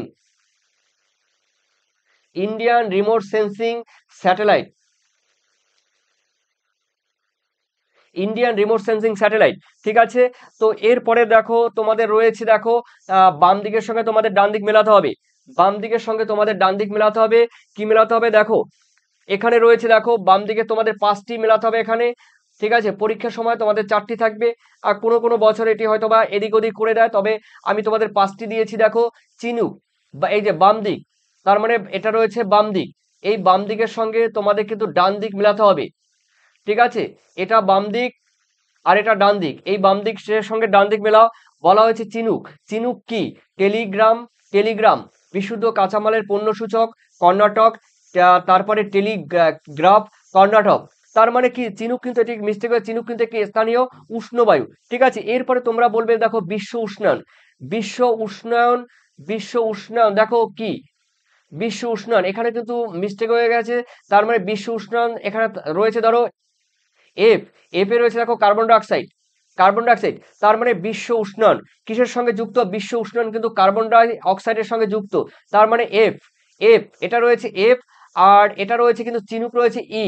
Indian remote sensing satellite Indian remote sensing satellite ঠিক আছে তো এরপরে দেখো তোমাদের রয়েছে দেখো বাম দিকের সঙ্গে তোমাদের ডান দিক মেলাতে হবে বাম দিকের সঙ্গে তোমাদের ডান দিক মেলাতে হবে কি মেলাতে হবে দেখো এখানে রয়েছে দেখো বাম দিকে তোমাদের পাঁচটি মেলাতে হবে এখানে ঠিক আছে পরীক্ষার সময় তোমাদের চারটি থাকবে আর কোনো কোনো বছর এটি হয়তো বা এদিক ওদিক করে দেয় তবে আমি তোমাদের পাঁচটি দিয়েছি দেখো চিনুক বা এই যে বাম দিক তার মানে এটা রয়েছে বাম দিক এই বাম দিকের সঙ্গে তোমাদের কিন্তু ডান দিক মেলাতে হবে ঠিক আছে এটা বাম দিক আর এটা ডান দিক এই বাম দিক সঙ্গে ডান দিক মেলা বলা হয়েছে চিনুক চিনুক কি টেলিগ্রাম টেলিগ্রাম বিশুদ্ধ কাঁচামালের পণ্য সূচক কর্ণাটক তারপরে টেলিগ্রাফ কর্ণাটক তার মানে কি চিনুক কিন্তু এটি মিস্টেক হয়ে চিনুক কিন্তু একটি স্থানীয় উষ্ণবায়ু ঠিক আছে এরপরে তোমরা বলবে দেখো বিশ্ব উষ্ণায়ন বিশ্ব উষ্ণায়ন বিশ্ব উষ্ণায়ন দেখো কি বিশ্ব উষ্ণায়ন এখানে কিন্তু মিস্টেক হয়ে গেছে তার মানে বিশ্ব উষ্ণায়ন এখানে রয়েছে ধরো এফ এফ এ রয়েছে দেখো কার্বন ডাইঅক্সাইড কার্বন ডাইঅক্সাইড তার মানে বিশ্ব উষ্ণায়ন কিসের সঙ্গে যুক্ত বিশ্ব উষ্ণায়ন কিন্তু কার্বন ডাই অক্সাইডের সঙ্গে যুক্ত তার মানে এফ এফ এটা রয়েছে এফ আর এটা রয়েছে কিন্তু চিনুক রয়েছে ই e,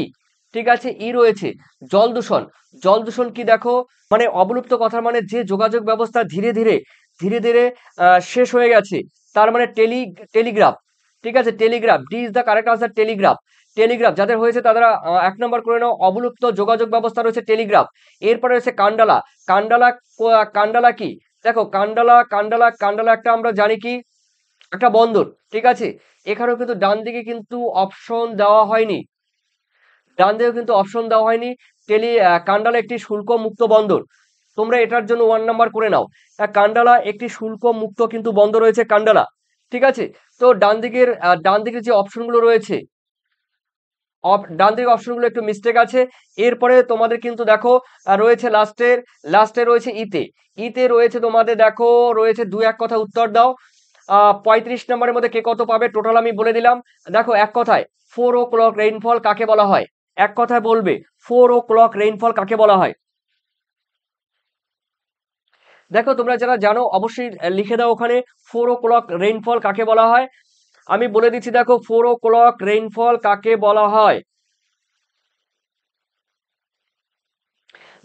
ঠিক আছে ই e রয়েছে জল দূষণ জল দূষণ কি দেখো মানে অবলুপ্ত কথার মানে যে যোগাযোগ ব্যবস্থা ধীরে ধীরে ধীরে ধীরে শেষ হয়ে গেছে তার মানে টেলি টেলিগ্রাফ ঠিক আছে telegraph D is the correct answer telegraph telegraph যাদের হয়েছে তারা এক নম্বর করে নাও অবলুপ্ত যোগাযোগ ব্যবস্থা রয়েছে টেলিগ্রাফ এরপরে রয়েছে কান্ডালা কান্ডালা কান্ডালা কি দেখো কান্ডালা কান্ডালা কান্ডালা একটা আমরা জানি কি একটা বন্দর ঠিক আছে এখানেও কিন্তু ডান দিকে কিন্তু অপশন দেওয়া হয়নি ডান দিকে কিন্তু অপশন দেওয়া হয়নি টেলি কান্ডালা একটি শুল্ক মুক্ত বন্দর তোমরা এটার জন্য ওয়ান নাম্বার করে নাও কান্ডালা একটি শুল্ক মুক্ত কিন্তু বন্দর রয়েছে কান্ডালা ঠিক আছে তো ডান দিকের ডান দিকের যে অপশনগুলো রয়েছে ডান দিকের অপশনগুলো একটু মিস্টেক আছে এরপরে তোমাদের কিন্তু দেখো রয়েছে লাস্টের লাস্টে রয়েছে ইতে e ইতে e রয়েছে তোমাদের দেখো রয়েছে দু এক কথা উত্তর দাও পঁয়ত্রিশ নম্বরের মধ্যে কে কত পাবে টোটাল আমি বলে দিলাম দেখো এক কথায় ফোর ও ক্লক রেইনফল কাকে বলা হয় এক কথায় বলবে ফোর ও ক্লক রেইনফল কাকে বলা হয় দেখো তোমরা যারা জানো অবশ্যই লিখে দাও ওখানে ফোর ও ক্লক রেইনফল কাকে বলা হয় আমি বলে দিচ্ছি দেখো ফোর ও ক্লক রেইনফল কাকে বলা হয়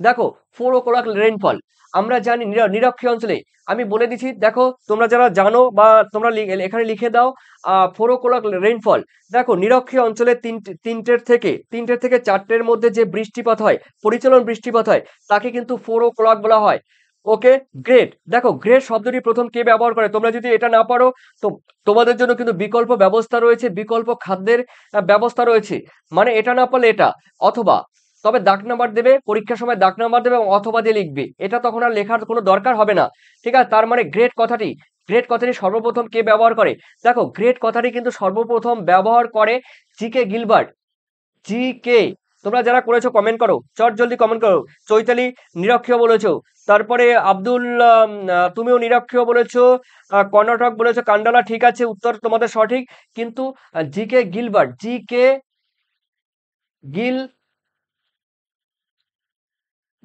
দেখো ফোর ও ক্লক রেইনফল আমরা জানি নিরক্ষীয় অঞ্চলে আমি বলে দিচ্ছি দেখো তোমরা যারা জানো বা তোমরা এখানে লিখে দাও ফোর ও ক্লক রেইনফল দেখো নিরক্ষীয় অঞ্চলে তিন তিনটের থেকে তিনটের থেকে চারটের মধ্যে যে বৃষ্টিপাত হয় পরিচলন বৃষ্টিপাত হয় তাকে কিন্তু ফোর ও ক্লক বলা হয় ওকে গ্রেট দেখো গ্রেট শব্দটি প্রথম কে ব্যবহার করে তোমরা যদি এটা না পারো তো তোমাদের জন্য কিন্তু বিকল্প ব্যবস্থা রয়েছে বিকল্প খাদ্যের ব্যবস্থা রয়েছে মানে এটা না পারলে এটা অথবা তবে দাগ নাম্বার দেবে পরীক্ষার সময় দাগ নাম্বার দেবে অথবা দিয়ে লিখবে এটা তখন আর লেখার কোনো দরকার হবে না ঠিক আছে তার মানে গ্রেট কথাটি গ্রেট কথাটি সর্বপ্রথম কে ব্যবহার করে দেখো গ্রেট কথাটি কিন্তু সর্বপ্রথম ব্যবহার করে জি কে গিলবার্ট জি কে তোমরা যারা করেছো কমেন্ট করো চট জলদি কমেন্ট করো চৈতালি নিরক্ষীয় বলেছো তারপরে আব্দুল তুমিও নিরক্ষীয় বলেছো কর্ণাটক বলেছো কান্ডালা ঠিক আছে উত্তর তোমাদের সঠিক কিন্তু G K Gilbert G K Gil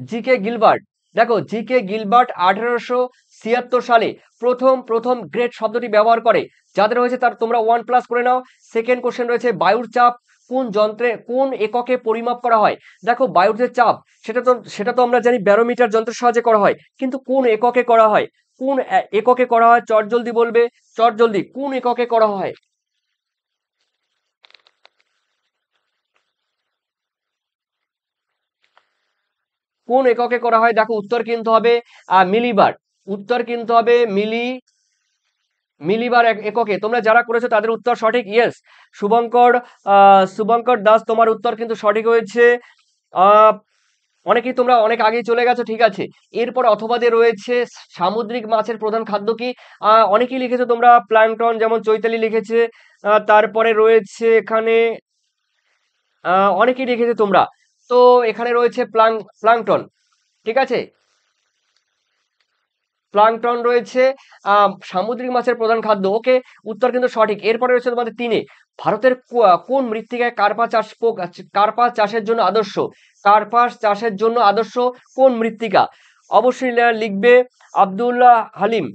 G K Gilbert দেখো জি কে গিলবার্ট আঠারোশো ছিয়াত্তর সালে প্রথম প্রথম গ্রেট শব্দটি ব্যবহার করে যাদের রয়েছে তার তোমরা ওয়ান প্লাস করে নাও সেকেন্ড কোশ্চেন রয়েছে বায়ুর চাপ কোন যন্ত্রে কোন এককে পরিমাপ করা হয় দেখো বায়ুর যে চাপ সেটা তো সেটা তো আমরা জানি ব্যারোমিটার যন্ত্রের সাহায্যে করা হয় কিন্তু কোন এককে করা হয় কোন এককে করা হয় চটজলদি বলবে চটজলদি কোন এককে করা হয় কোন এককে করা হয় দেখো উত্তর কিন্তু হবে মিলিবার উত্তর কিন্তু হবে মিলি মিলিবার এককে তোমরা যারা করেছো তাদের উত্তর সঠিক ইয়েস শুভঙ্কর শুভঙ্কর দাস তোমার উত্তর কিন্তু সঠিক হয়েছে অনেকেই তোমরা অনেক আগেই চলে গেছো ঠিক আছে এরপর অথবাদে রয়েছে সামুদ্রিক মাছের প্রধান খাদ্য কি অনেকেই লিখেছো তোমরা প্ল্যাংটন যেমন চৈতালি লিখেছে তারপরে রয়েছে এখানে অনেকেই লিখেছে তোমরা তো এখানে রয়েছে প্লাং প্লাংটন ঠিক আছে প্লাংটন রয়েছে সামুদ্রিক মাছের প্রধান খাদ্য ওকে উত্তর কিন্তু সঠিক এরপরে রয়েছে তোমাদের তিনে ভারতের কোন মৃত্তিকায় কার্পা চাষ আচ্ছা, কার্পা চাষের জন্য আদর্শ কার্পাস চাষের জন্য আদর্শ কোন মৃত্তিকা অবশ্যই লিখবে আবদুল্লাহ হালিম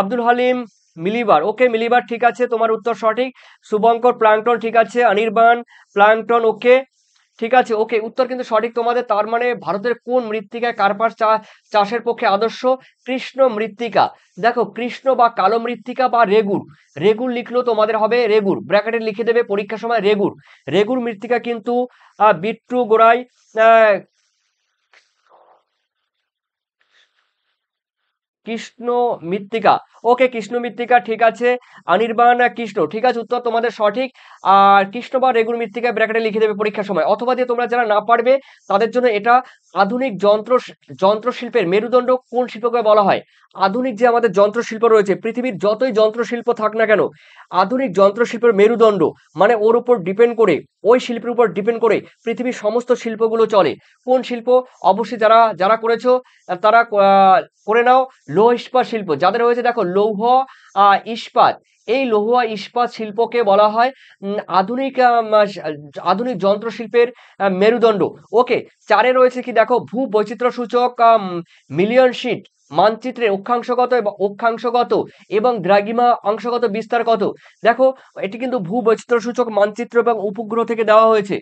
আব্দুল হালিম মিলিবার ওকে মিলিবার ঠিক আছে তোমার উত্তর সঠিক শুভঙ্কর প্লাংটন ঠিক আছে অনির্বাণ প্লাংটন ওকে ঠিক আছে ওকে উত্তর কিন্তু সঠিক তোমাদের তার মানে ভারতের কোন মৃত্তিকায় কার্পাস চাষের পক্ষে আদর্শ কৃষ্ণ মৃত্তিকা দেখো কৃষ্ণ বা কালো মৃত্তিকা বা রেগুর রেগুর লিখলেও তোমাদের হবে রেগুর ব্র্যাকেটে লিখে দেবে পরীক্ষার সময় রেগুর রেগুর মৃত্তিকা কিন্তু বিট্টু গোড়ায় কৃষ্ণ মৃত্তিকা ওকে কৃষ্ণ মৃত্তিকা ঠিক আছে অনির্বাণ কৃষ্ণ ঠিক আছে উত্তর তোমাদের সঠিক আর কৃষ্ণ বা রেগুর মৃত্তিকা ব্র্যাকেটে লিখে দেবে পরীক্ষার সময় অথবা দিয়ে তোমরা যারা না পারবে তাদের জন্য এটা আধুনিক যন্ত্র যন্ত্রশিল্পের মেরুদণ্ড কোন শিল্পকে বলা হয় আধুনিক যে আমাদের যন্ত্রশিল্প রয়েছে পৃথিবীর যতই যন্ত্রশিল্প থাক না কেন আধুনিক যন্ত্রশিল্পের মেরুদণ্ড মানে ওর উপর ডিপেন্ড করে ওই শিল্পের উপর ডিপেন্ড করে পৃথিবীর সমস্ত শিল্পগুলো চলে কোন শিল্প অবশ্যই যারা যারা করেছো তারা করে নাও লৌহ ইস্পাত শিল্প যাদের হয়েছে দেখো লৌহ ইস্পাত এই লৌহ ইস্পাত শিল্পকে বলা হয় আধুনিক আধুনিক যন্ত্রশিল্পের মেরুদণ্ড ওকে চারে রয়েছে কি দেখো ভূ বৈচিত্র্য সূচক মিলিয়ন শিট মানচিত্রে অক্ষাংশগত এবং অক্ষাংশগত এবং দ্রাগিমা অংশগত বিস্তার কত দেখো এটি কিন্তু ভূ বৈচিত্র্যসূচক মানচিত্র এবং উপগ্রহ থেকে দেওয়া হয়েছে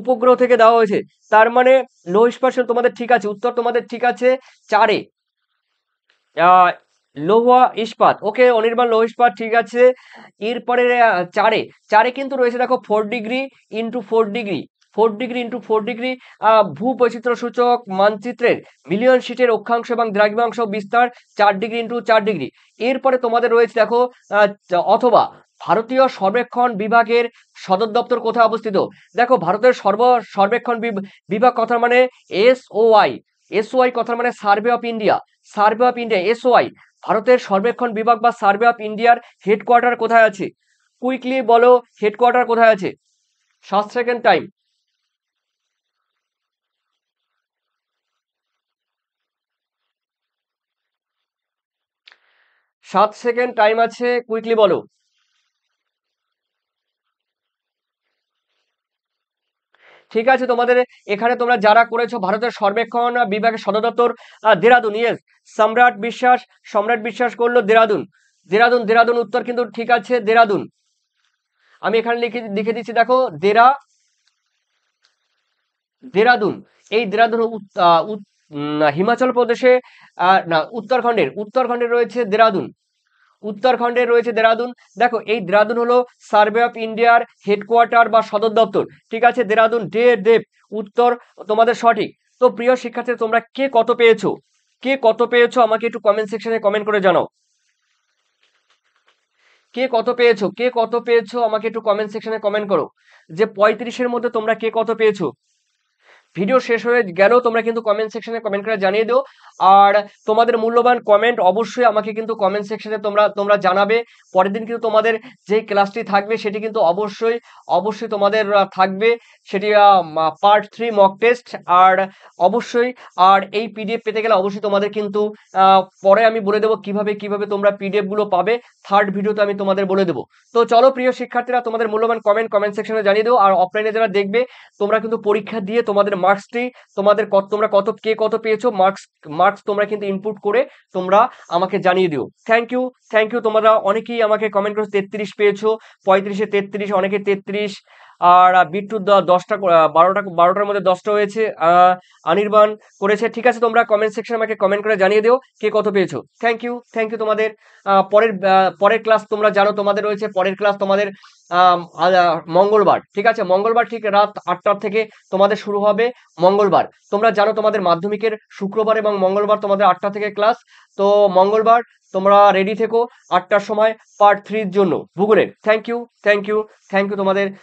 উপগ্রহ থেকে দেওয়া হয়েছে তার মানে লো স্পার্শন তোমাদের ঠিক আছে উত্তর তোমাদের ঠিক আছে চারে লোহা ইস্পাত ওকে অনির্বাণ লোহ ইস্পাত ঠিক আছে এরপরে চারে চারে কিন্তু রয়েছে দেখো four degree into four degree four degree into four degree ভূ বৈচিত্র্য সূচক মানচিত্রের মিলিয়ন শীটের অক্ষাংশ এবং দ্রাঘিমাংশ বিস্তার চার ডিগ্রি ইন্টু চার ডিগ্রি এরপরে তোমাদের রয়েছে দেখো অথবা ভারতীয় সর্বেক্ষণ বিভাগের সদর দপ্তর কোথায় অবস্থিত দেখো ভারতের সর্ব সর্বেক্ষণ বিভাগ কথা মানে এস ও আই এসওয়াই কথার মানে survey of India survey of India S Y ভারতের সর্বেক্ষণ বিভাগ বা সার্ভে অফ ইন্ডিয়ার হেডকোয়ার্টার কোথায় আছে কুইকলি বলো হেডকোয়ার্টার কোথায় আছে সাত সেকেন্ড টাইম সাত সেকেন্ড টাইম আছে কুইকলি বলো ঠিক আছে তোমাদের এখানে তোমরা যারা করেছো ভারতের সর্বেক্ষণ বিভাগের সদর দপ্তর দেরাদুন ইয়েস সম্রাট বিশ্বাস সম্রাট বিশ্বাস করলো দেরাদুন দেরাদুন দেরাদুন উত্তর কিন্তু ঠিক আছে দেরাদুন আমি এখানে লিখে লিখে দিচ্ছি দেখো দেরা দেরাদুন এই দেরাদুন হিমাচল প্রদেশে না উত্তরখণ্ডের উত্তরখণ্ডে রয়েছে দেরাদুন উত্তরখণ্ডে রয়েছে দেরাদুন দেখো এই দেরাদুন হলো সার্ভে অফ ইন্ডিয়ার হেডকোয়ার্টার বা সদর দপ্তর ঠিক আছে দেরাদুন ডে দেব উত্তর তোমাদের সঠিক তো প্রিয় শিক্ষার্থী তোমরা কে কত পেয়েছো কে কত পেয়েছো আমাকে একটু কমেন্ট সেকশনে কমেন্ট করে জানাও কে কত পেয়েছো কে কত পেয়েছো আমাকে একটু কমেন্ট সেকশনে কমেন্ট করো যে পঁয়ত্রিশের মধ্যে তোমরা কে কত পেয়েছো ভিডিও শেষ হয়ে গেল তোমরা কিন্তু কমেন্ট সেকশনে কমেন্ট করে জানিয়ে দিও আর তোমাদের মূল্যবান কমেন্ট অবশ্যই আমাকে কিন্তু কমেন্ট সেকশনে তোমরা তোমরা জানাবে পরের দিন কিন্তু তোমাদের যে ক্লাসটি থাকবে সেটি কিন্তু অবশ্যই অবশ্যই তোমাদের থাকবে সেটি পার্ট থ্রি মক টেস্ট আর অবশ্যই আর এই পিডিএফ পেতে গেলে অবশ্যই তোমাদের কিন্তু পরে আমি বলে দেবো কিভাবে কিভাবে তোমরা পিডিএফগুলো পাবে থার্ড ভিডিওতে আমি তোমাদের বলে দেবো তো চলো প্রিয় শিক্ষার্থীরা তোমাদের মূল্যবান কমেন্ট কমেন্ট সেকশনে জানিয়ে দেবো আর অফলাইনে যারা দেখবে তোমরা কিন্তু পরীক্ষা দিয়ে তোমাদের মার্কসটি তোমাদের কত তোমরা কত কে কত পেয়েছো মার্কস মার্কস তোমরা কিন্তু ইনপুট করে তোমরা আমাকে জানিয়ে দিও থ্যাংক ইউ থ্যাংক ইউ তোমরা অনেকেই আমাকে কমেন্ট করে তেত্রিশ পেয়েছো পঁয়ত্রিশে তেত্রিশ অনেকে তেত্রিশ আর বিট্টুর দশটা বারোটা বারোটার মধ্যে দশটা হয়েছে অনির্বাণ করেছে ঠিক আছে তোমরা কমেন্ট সেকশন আমাকে কমেন্ট করে জানিয়ে দিও কে কত পেয়েছো থ্যাংক ইউ থ্যাংক ইউ তোমাদের পরের পরের ক্লাস তোমরা জানো তোমাদের রয়েছে পরের ক্লাস তোমাদের মঙ্গলবার ঠিক আছে মঙ্গলবার ঠিক রাত আটটার থেকে তোমাদের শুরু হবে মঙ্গলবার তোমরা জানো তোমাদের মাধ্যমিকের শুক্রবার এবং মঙ্গলবার তোমাদের আটটা থেকে ক্লাস তো মঙ্গলবার তোমরা রেডি থেকো আটটার সময় পার্ট থ্রির জন্য ভূগোলের thank you thank you thank you তোমাদের